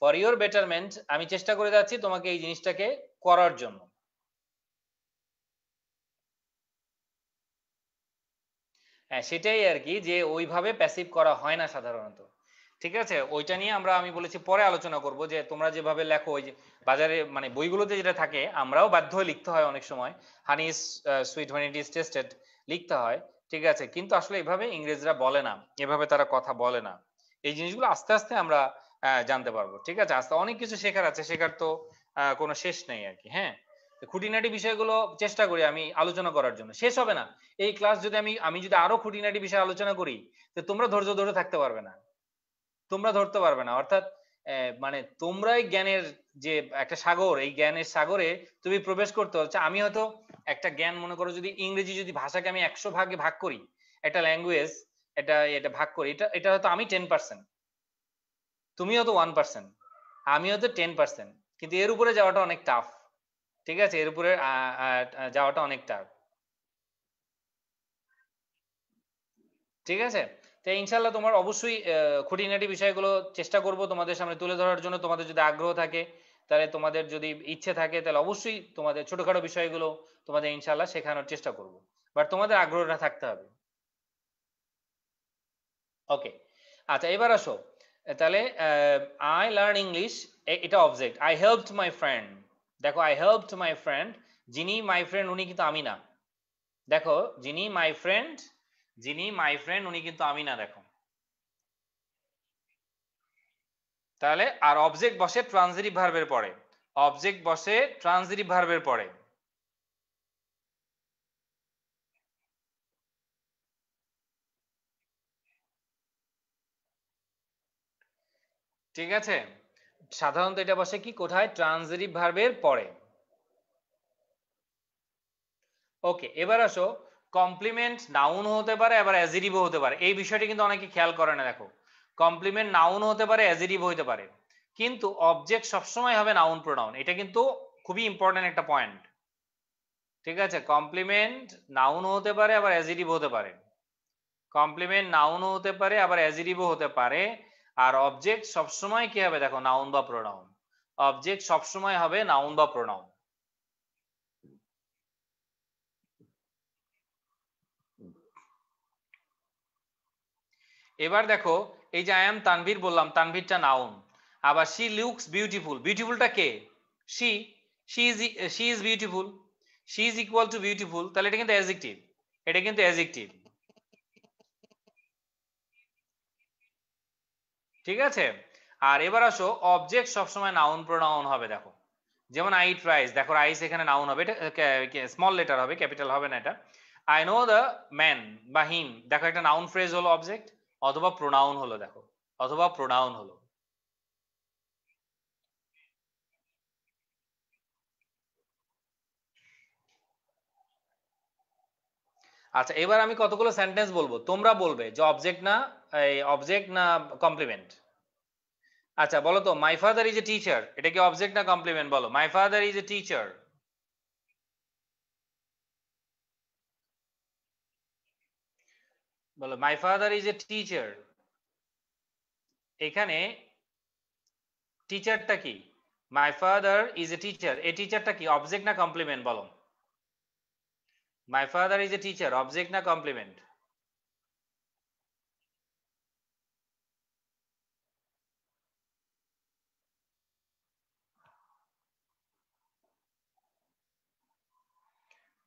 ফর ইওর বেটারমেন্ট আমি চেষ্টা করে যাচ্ছি তোমাকে এই জিনিসটাকে করার জন্য হ্যাঁ সেটাই আর কি যে ওইভাবে প্যাসিভ করা হয় না সাধারণত ঠিক আছে ওইটা নিয়ে আমরা আমি বলেছি পরে আলোচনা করব যে তোমরা যেভাবে লেখো ওই যে বাজারে মানে বইগুলোতে যেটা থাকে আমরাও বাধ্য হয়ে লিখতে হয় অনেক সময় honey is sweet when it is tested লিখতে হয় ঠিক আছে কিন্তু আসলে এভাবে ইংরেজরা বলে না এভাবে তারা কথা বলে না এই জিনিসগুলো আস্তে আস্তে আমরা জানতে পারবো ঠিক আছে আস্তে অনেক কিছু শেখার আছে শেখার তো কোনো শেষ নেই আর কি হ্যাঁ খুঁটিনাটি বিষয়গুলো চেষ্টা করি আমি আলোচনা করার জন্য শেষ হবে না এই ক্লাস যদি আমি আমি যদি আরো খুঁটিনাটি বিষয় আলোচনা করি তো তোমরা ধৈর্য ধরে থাকতে পারবে না তোমরা ধরতে পারবে না অর্থাৎ মানে তোমরাই জ্ঞানের যে একটা সাগর এই জ্ঞানের সাগরে তুমি প্রবেশ করতে হচ্ছে আমি হয়তো একটা জ্ঞান মনে করো যদি ইংরেজি যদি ভাষাকে আমি একশো ভাগে ভাগ করি একটা ল্যাঙ্গুয়েজ এটা এটা ভাগ করি এটা এটা হয়তো আমি টেন পার্সেন্ট তুমি হয়তো ওয়ান পার্সেন্ট আমি হয়তো টেন পার্সেন্ট কিন্তু এর উপরে যাওয়াটা অনেক টাফ ঠিক আছে এর উপরে যাওয়াটা অনেক টাফ ঠিক আছে তো ইনশাল্লাহ তোমার অবশ্যই খুঁটিনাটি বিষয়গুলো চেষ্টা করব তোমাদের সামনে তুলে ধরার জন্য তোমাদের যদি আগ্রহ থাকে তাহলে তোমাদের যদি ইচ্ছে থাকে তাহলে অবশ্যই তোমাদের ছোটখাটো বিষয়গুলো তোমাদের ইনশাল্লাহ শেখানোর চেষ্টা করব বাট তোমাদের আগ্রহটা থাকতে হবে ওকে আচ্ছা এবার আসো তাহলে আই লার্ন ইংলিশ এটা object I helped my friend দেখো আই হেল্প মাই ফ্রেন্ড যিনি মাই ফ্রেন্ড উনি কিন্তু আমি না দেখো যিনি মাই ফ্রেন্ড যিনি মাই ফ্রেন্ড উনি কিন্তু আমি না দেখো তাহলে আর অবজেক্ট বসে ট্রানজিটিভ ভার্বের পরে অবজেক্ট বসে ট্রানজিটিভ ভার্বের পরে ঠিক আছে সাধারণত এটা বসে কি কোথায় ট্রানজিটিভ ভার্বের পরে ওকে এবার আসো কমপ্লিমেন্ট নাউন হতে পারে আবার অ্যাজিটিভও হতে পারে এই বিষয়টি কিন্তু অনেকে খেয়াল করে না দেখো কমপ্লিমেন্ট নাউন হতে পারে অ্যাজিটিভ হতে পারে কিন্তু অবজেক্ট সবসময় হবে নাউন প্রোনাউন এটা কিন্তু খুবই ইম্পর্টেন্ট একটা পয়েন্ট ঠিক আছে কমপ্লিমেন্ট নাউন হতে পারে আবার অ্যাজিটিভ হতে পারে কমপ্লিমেন্ট নাউন হতে পারে আবার অ্যাজিটিভও হতে পারে আর অবজেক্ট সবসময় কি হবে দেখো নাউন বা প্রোনাউন অবজেক্ট সবসময় হবে নাউন বা প্রোনাউন এবার দেখো এই যে আই এম তানভীর বললাম তানভীরটা নাউন আবার শি লুকস বিউটিফুল বিউটিফুলটা কে she she is she is beautiful she is equal to beautiful তাহলে এটা কিন্তু অ্যাজেক্টিভ এটা কিন্তু অ্যাজেক্টিভ ঠিক আছে আর এবার আসো অবজেক্ট সবসময় নাউন প্রোনাউন হবে দেখো যেমন আই ট্রাইস দেখো আইস এখানে নাউন হবে স্মল লেটার হবে ক্যাপিটাল হবে না এটা আই নো দ্য ম্যান বা হিম দেখো একটা নাউন ফ্রেজ হলো অবজেক্ট অথবা প্রোনাউন হলো দেখো অথবা প্রোনাউন হলো আচ্ছা এবার আমি কতগুলো সেন্টেন্স বলবো তোমরা বলবে যে অবজেক্ট না এই অবজেক্ট না কমপ্লিমেন্ট আচ্ছা বলো তো my father is a teacher এটা কি অবজেক্ট না কমপ্লিমেন্ট বলো my father is a teacher বলো my father is a teacher এখানে টিচারটা কি my father is a teacher এই টিচারটা কি অবজেক্ট না কমপ্লিমেন্ট বলো my father is a teacher object না কমপ্লিমেন্ট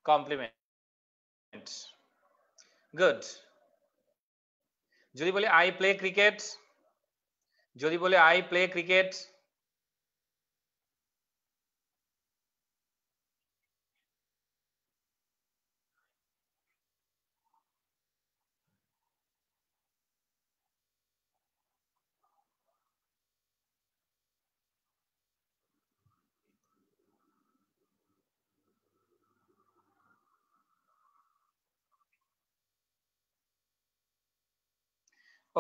কমপ্লিমেন্ট গুড যদি বলি আই প্লে ক্রিকেট যদি বলে আই প্লে ক্রিকেট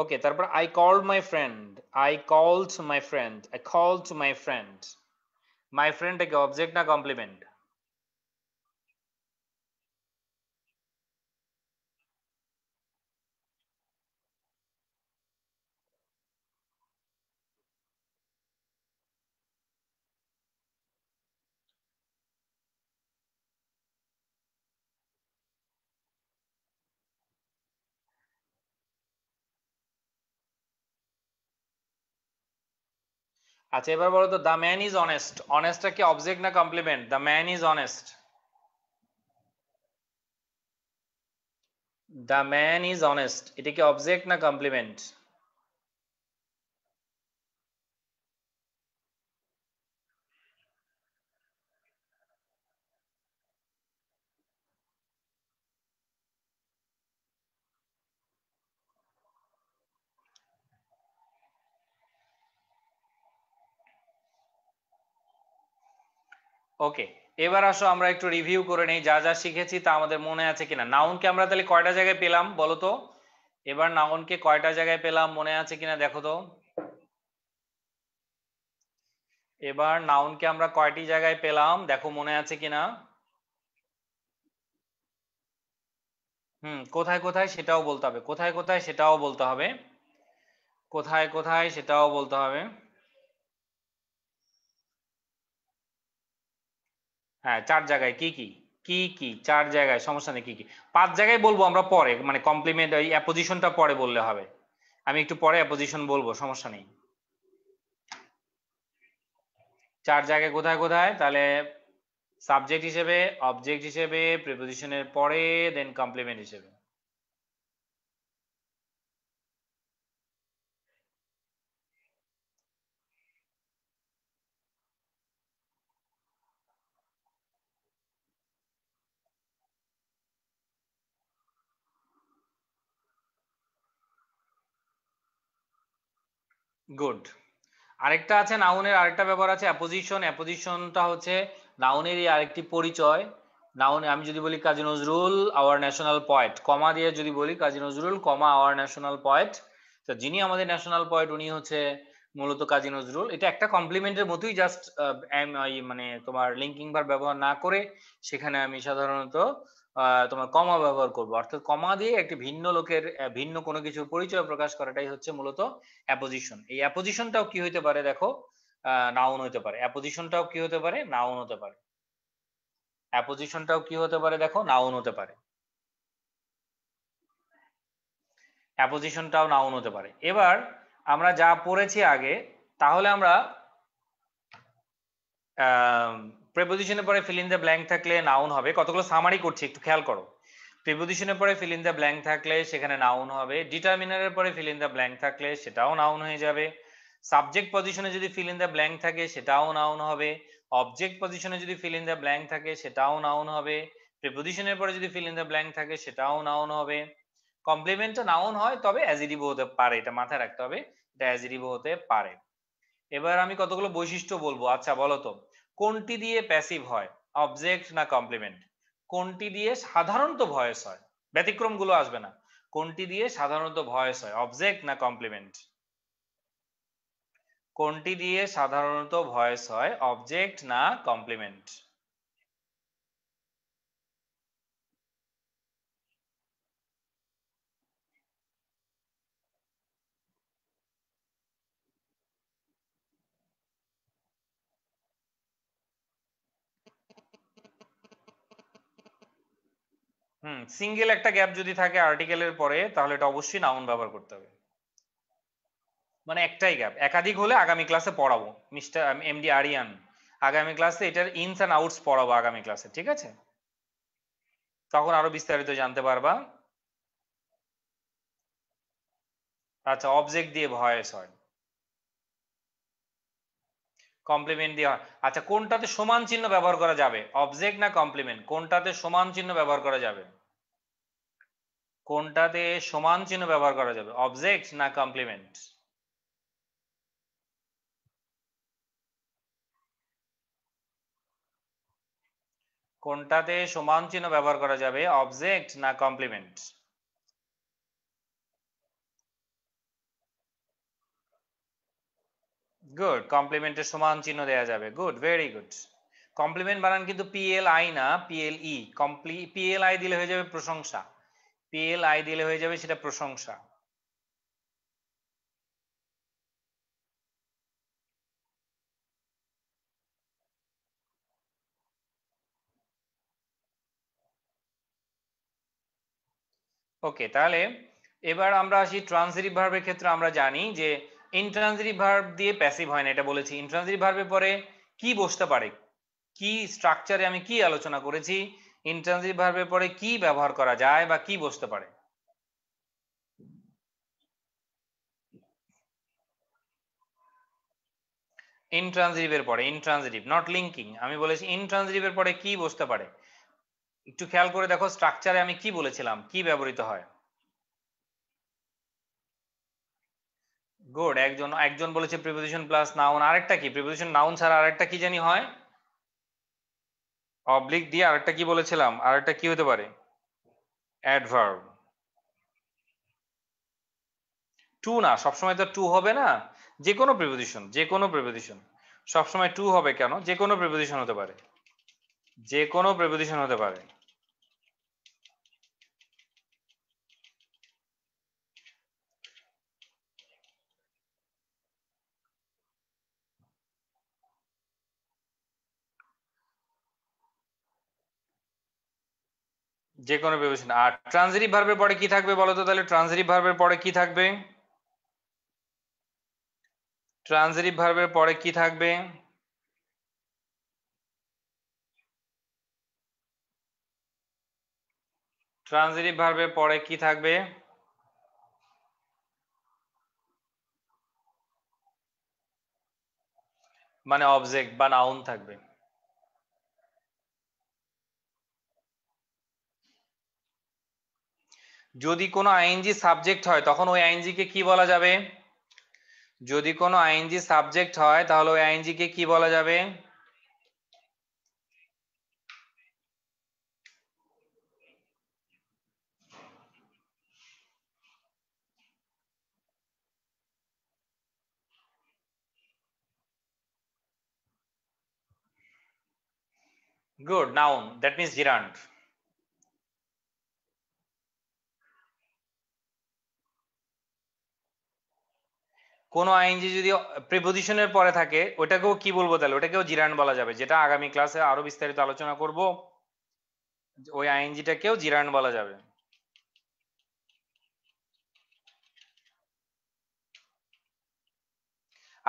ওকে তারপর I called my friend I called my friend I called my friend my friend একে অবজেক্ট না কমপ্লিমেন্ট আচ্ছা এবার বলো তো the man is honest honest কি অবজেক্ট না complement the man is honest the man is honest এটা কি অবজেক্ট না কমপ্লিমেন্ট ওকে এবার আসো আমরা একটু রিভিউ করে নেই যা যা শিখেছি তা আমাদের মনে আছে কিনা নাউনকে আমরা তাহলে কয়টা জায়গায় পেলাম বলো তো এবার নাউনকে কয়টা জায়গায় পেলাম মনে আছে কিনা দেখো তো এবার নাউনকে আমরা কয়টি জায়গায় পেলাম দেখো মনে আছে কিনা হুম কোথায় কোথায় সেটাও বলতে হবে কোথায় কোথায় সেটাও বলতে হবে কোথায় কোথায় সেটাও বলতে হবে হ্যাঁ চার জায়গায় কি কি কি কি চার জায়গায় সমস্যা নেই কি কি পাঁচ জায়গায় বলবো আমরা পরে মানে কমপ্লিমেন্ট ওই অ্যাপোজিশনটা পরে বললে হবে আমি একটু পরে অ্যাপোজিশন বলবো সমস্যা নেই চার জায়গায় কোথায় কোথায় তাহলে সাবজেক্ট হিসেবে অবজেক্ট হিসেবে প্রিপোজিশনের পরে দেন কমপ্লিমেন্ট হিসেবে গুড আরেকটা আছে নাউনের আরেকটা ব্যবহার আছে অ্যাপোজিশন অ্যাপোজিশনটা হচ্ছে নাউনেরই আরেকটি পরিচয় নাউন আমি যদি বলি Kazi Nazrul our national poet comma দিয়ে যদি বলি Kazi Nazrul comma our national poet তো যিনি আমাদের ন্যাশনাল পয়েট উনি হচ্ছে মূলত কাজী নজরুল এটা একটা কমপ্লিমেন্টের মতোই জাস্ট মানে তোমার লিঙ্কিং বার ব্যবহার না করে সেখানে আমি সাধারণত তোমার কমা ব্যবহার করবো অর্থাৎ কমা দিয়ে একটি ভিন্ন লোকের ভিন্ন কোনো কিছু পরিচয় প্রকাশ করাটাই হচ্ছে মূলত অ্যাপোজিশন এই অ্যাপোজিশনটাও কি হইতে পারে দেখো নাউন হইতে পারে অ্যাপোজিশনটাও কি হতে পারে নাউন হতে পারে অ্যাপোজিশনটাও কি হতে পারে দেখো নাউন হতে পারে অ্যাপোজিশনটাও নাউন হতে পারে এবার আমরা যা পড়েছি আগে তাহলে আমরা প্রেপোজিশনের পরে ফিল ইন দ্য ব্ল্যাঙ্ক থাকলে নাউন হবে কতগুলো সামারি করছি একটু খেয়াল করো প্রিপোজিশনের পরে ফিল ইন দ্য ব্ল্যাঙ্ক থাকলে সেখানে নাউন হবে ডিটারমিনারের পরে ফিল ইন দ্য ব্ল্যাঙ্ক থাকলে সেটাও নাউন হয়ে যাবে সাবজেক্ট পজিশনে যদি ফিল ইন দ্য ব্ল্যাঙ্ক থাকে সেটাও নাউন হবে অবজেক্ট পজিশনে যদি ফিল ইন দ্য ব্ল্যাঙ্ক থাকে সেটাও নাউন হবে প্রিপোজিশনের পরে যদি ফিল ইন দ্য ব্ল্যাঙ্ক থাকে সেটাও নাউন হবে কমপ্লিমেন্টটা নাউন হয় তবে অ্যাজিটিভ হতে পারে এটা মাথায় রাখতে হবে এটা অ্যাজিটিভ হতে পারে এবার আমি কতগুলো বৈশিষ্ট্য বলবো আচ্ছা বলো তো কোনটি দিয়ে প্যাসিভ হয় অবজেক্ট না কমপ্লিমেন্ট কোনটি দিয়ে সাধারণত ভয়েস হয় ব্যতিক্রমগুলো আসবে না কোনটি দিয়ে সাধারণত ভয়েস হয় অবজেক্ট না কমপ্লিমেন্ট কোনটি দিয়ে সাধারণত ভয়েস হয় অবজেক্ট না কমপ্লিমেন্ট হুম সিঙ্গেল একটা গ্যাপ যদি থাকে আর্টিকেলের পরে তাহলে এটা অবশ্যই নাউন ব্যবহার করতে হবে মানে একটাই গ্যাপ একাধিক হলে আগামী ক্লাসে পড়াবো মিস্টার এমডি আরিয়ান আগামী ক্লাসে এটার ইনস অ্যান্ড আউটস পড়াবো আগামী ক্লাসে ঠিক আছে তখন আরো বিস্তারিত জানতে পারবা আচ্ছা অবজেক্ট দিয়ে ভয়েস হয় কমপ্লিমেন্ট দিয়ে হয় আচ্ছা কোনটাতে সমান চিহ্ন ব্যবহার করা যাবে অবজেক্ট না কমপ্লিমেন্ট কোনটাতে সমান চিহ্ন ব্যবহার করা যাবে কোনটাতে সমান চিহ্ন ব্যবহার করা যাবে অবজেক্ট না কমপ্লিমেন্ট কোনটাতে সমান চিহ্ন ব্যবহার করা যাবে অবজেক্ট না কমপ্লিমেন্ট গুড কমপ্লিমেন্টের সমান চিহ্ন দেওয়া যাবে গুড ভেরি গুড কমপ্লিমেন্ট বানান কিন্তু পিএলআই না পিএলই কমপ্লি পিএলআই দিলে হয়ে যাবে প্রশংসা পিএল আই দিলে হয়ে যাবে সেটা প্রশংসা ওকে তাহলে এবার আমরা আসি ট্রান্সিটিভ ভার্বের ক্ষেত্রে আমরা জানি যে ইনট্রান্সিটিভ ভার্ব দিয়ে প্যাসিভ হয় না এটা বলেছি ইনট্রান্সিটিভ ভার্বের পরে কি বসতে পারে কি স্ট্রাকচারে আমি কি আলোচনা করেছি ইন্ট্রান্সিভ ভার্বের পরে কি ব্যবহার করা যায় বা কি বসতে পারে ইনট্রান্সিটিভের পরে ইনট্রান্সিটিভ নট লিঙ্কিং আমি বলেছি ইনট্রান্সিটিভের পরে কি বসতে পারে একটু খেয়াল করে দেখো স্ট্রাকচারে আমি কি বলেছিলাম কি ব্যবহৃত হয় গুড একজন একজন বলেছে প্রিপোজিশন প্লাস নাউন আরেকটা কি প্রিপোজিশন নাউন ছাড়া আরেকটা কি জানি হয় অবলিক দিয়ে আরেকটা কি বলেছিলাম আরেকটা কি হতে পারে অ্যাডভার্ব টু না সবসময় তো টু হবে না যে কোনো প্রিপোজিশন যে কোনো প্রিপোজিশন সবসময় টু হবে কেন যে কোনো প্রিপোজিশন হতে পারে যে কোনো প্রিপোজিশন হতে পারে যে কোনো বিভূষণ আর ট্রানজিটিভ ভার্বের পরে কি থাকবে বলতো তাহলে ট্রানজিটিভ ভার্বের পরে কি থাকবে ট্রানজিটিভ ভার্বের পরে কি থাকবে ট্রানজিটিভ ভার্বের পরে কি থাকবে মানে অবজেক্ট বা নাউন থাকবে যদি কোনো আইএনজি সাবজেক্ট হয় তখন ওই আইএনজি কে কি বলা যাবে যদি কোনো আইএনজি সাবজেক্ট হয় তাহলে ওই আইএনজি কে কি বলা যাবে good noun that means gerund কোন আইনজি যদি প্রিপোজিশনের পরে থাকে ওটাকেও কি বলবো তাহলে ওটাকেও জিরান বলা যাবে যেটা আগামী ক্লাসে আরো বিস্তারিত আলোচনা করব ওই আইনজিটাকেও জিরান বলা যাবে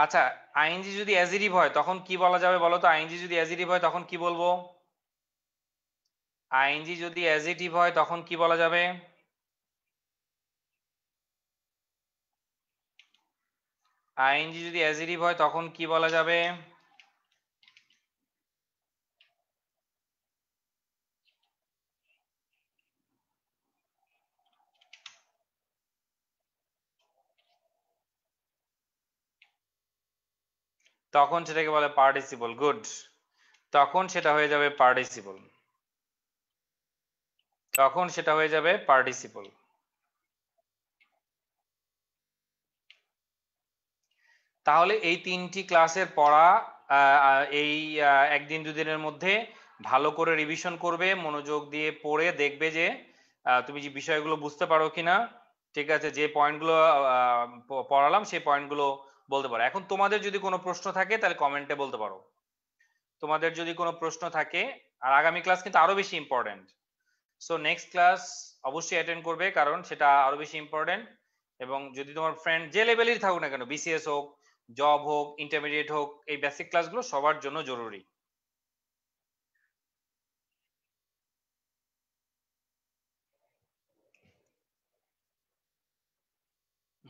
আচ্ছা আইনজি যদি অ্যাজিটিভ হয় তখন কি বলা যাবে বলো তো আইনজি যদি অ্যাজিটিভ হয় তখন কি বলবো আইনজি যদি অ্যাজিটিভ হয় তখন কি বলা যাবে আইএনজি যদি অ্যাজিটিভ হয় তখন কি বলা যাবে তখন সেটাকে বলে পার্টিসিপল গুড তখন সেটা হয়ে যাবে পার্টিসিপল তখন সেটা হয়ে যাবে পার্টিসিপল তাহলে এই তিনটি ক্লাসের পড়া এই একদিন দুদিনের মধ্যে ভালো করে রিভিশন করবে মনোযোগ দিয়ে পড়ে দেখবে যে তুমি যে বিষয়গুলো বুঝতে পারো কিনা ঠিক আছে যে পয়েন্টগুলো পড়ালাম সেই পয়েন্টগুলো বলতে পারো এখন তোমাদের যদি কোনো প্রশ্ন থাকে তাহলে কমেন্টে বলতে পারো তোমাদের যদি কোনো প্রশ্ন থাকে আর আগামী ক্লাস কিন্তু আরো বেশি ইম্পর্টেন্ট সো নেক্সট ক্লাস অবশ্যই অ্যাটেন্ড করবে কারণ সেটা আরো বেশি ইম্পর্টেন্ট এবং যদি তোমার ফ্রেন্ড যে লেভেলেরই থাকুক না কেন বিসিএস হোক জব হোক ইন্টারমিডিয়েট হোক এই বেসিক ক্লাসগুলো সবার জন্য জরুরি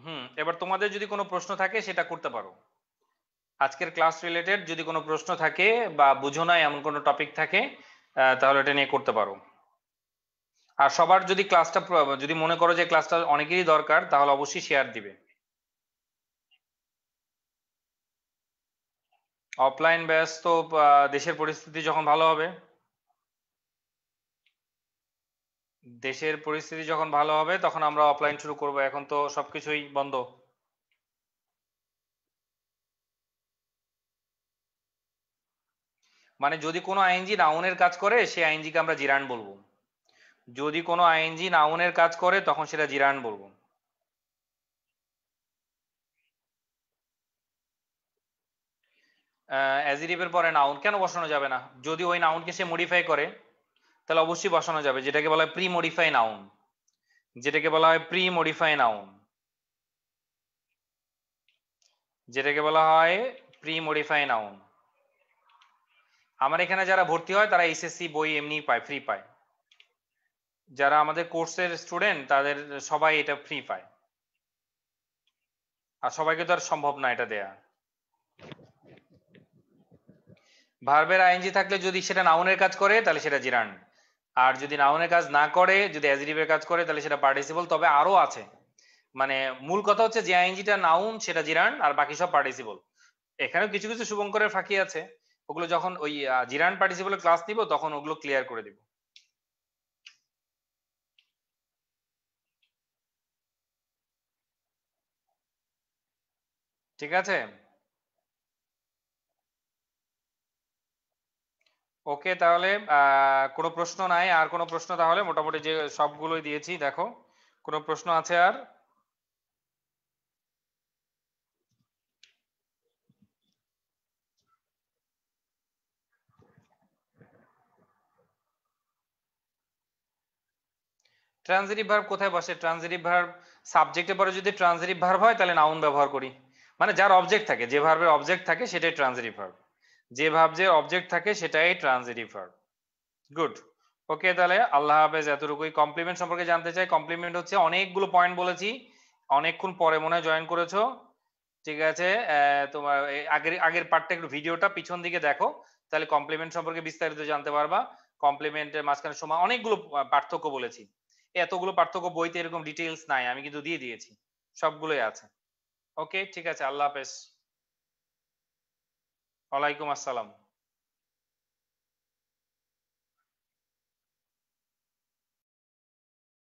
হুম এবার তোমাদের যদি কোনো প্রশ্ন থাকে সেটা করতে পারো আজকের ক্লাস রিলেটেড যদি কোনো প্রশ্ন থাকে বা বুঝো না এমন কোনো টপিক থাকে তাহলে এটা নিয়ে করতে পারো আর সবার যদি ক্লাসটা যদি মনে করো যে ক্লাসটা অনেকেরই দরকার তাহলে অবশ্যই শেয়ার দিবে অফলাইন ব্যাচ তো দেশের পরিস্থিতি যখন ভালো হবে দেশের পরিস্থিতি যখন ভালো হবে তখন আমরা অফলাইন শুরু করব এখন তো সবকিছুই বন্ধ মানে যদি কোনো আইএনজি নাউনের কাজ করে সেই আইএনজিকে আমরা জিরান বলবো যদি কোনো আইএনজি নাউনের কাজ করে তখন সেটা জিরান বলবো অ্যাজিরিফের পরে নাউন কেন বসানো যাবে না যদি ওই নাউনকে সে মডিফাই করে তাহলে অবশ্যই বসানো যাবে যেটাকে বলা হয় প্রি মডিফাই নাউন যেটাকে বলা হয় প্রি মডিফাই নাউন যেটাকে বলা হয় প্রি মডিফাই নাউন আমার এখানে যারা ভর্তি হয় তারা এসএসসি বই এমনি পায় ফ্রি পায় যারা আমাদের কোর্সের স্টুডেন্ট তাদের সবাই এটা ফ্রি পায় আর সবাইকে তো আর সম্ভব না এটা দেয়া ভার্বের আইএনজি থাকলে যদি সেটা নাউনের কাজ করে তাহলে সেটা জিরান আর যদি নাউনের কাজ না করে যদি অ্যাজিটিভের কাজ করে তাহলে সেটা পার্টিসিপল তবে আরও আছে মানে মূল কথা হচ্ছে যে আইএনজিটা নাউন সেটা জিরান আর বাকি সব পার্টিসিপল এখানেও কিছু কিছু শুভঙ্করের ফাঁকি আছে ওগুলো যখন ওই জিরান পার্টিসিপলের ক্লাস দিব তখন ওগুলো ক্লিয়ার করে দিব ঠিক আছে ওকে তাহলে কোনো প্রশ্ন নাই আর কোনো প্রশ্ন তাহলে মোটামুটি যে সবগুলোই দিয়েছি দেখো কোনো প্রশ্ন আছে আর ট্রানজিটিভ ভার্ব কোথায় বসে ট্রানজিটিভ ভার্ব সাবজেক্টের পরে যদি ট্রানজিটিভ ভার্ব হয় তাহলে নাউন ব্যবহার করি মানে যার অবজেক্ট থাকে যে ভার্বের অবজেক্ট থাকে সেটাই ট্রানজিটিভ ভার্ব যে ভাব যে অবজেক্ট থাকে সেটাই ট্রানজিটিভ ভার্ব গুড ওকে তাহলে আল্লাহ হাফেজ এতটুকুই কমপ্লিমেন্ট সম্পর্কে জানতে চাই কমপ্লিমেন্ট হচ্ছে অনেকগুলো পয়েন্ট বলেছি অনেকক্ষণ পরে মনে জয়েন করেছো ঠিক আছে তোমার আগের আগের পার্টটা একটু ভিডিওটা পিছন দিকে দেখো তাহলে কমপ্লিমেন্ট সম্পর্কে বিস্তারিত জানতে পারবা কমপ্লিমেন্টের মাঝখানে সময় অনেকগুলো পার্থক্য বলেছি এতগুলো পার্থক্য বইতে এরকম ডিটেলস নাই আমি কিন্তু দিয়ে দিয়েছি সবগুলোই আছে ওকে ঠিক আছে আল্লাহ হাফেজ Assalamualaikum, waalaikumsalam.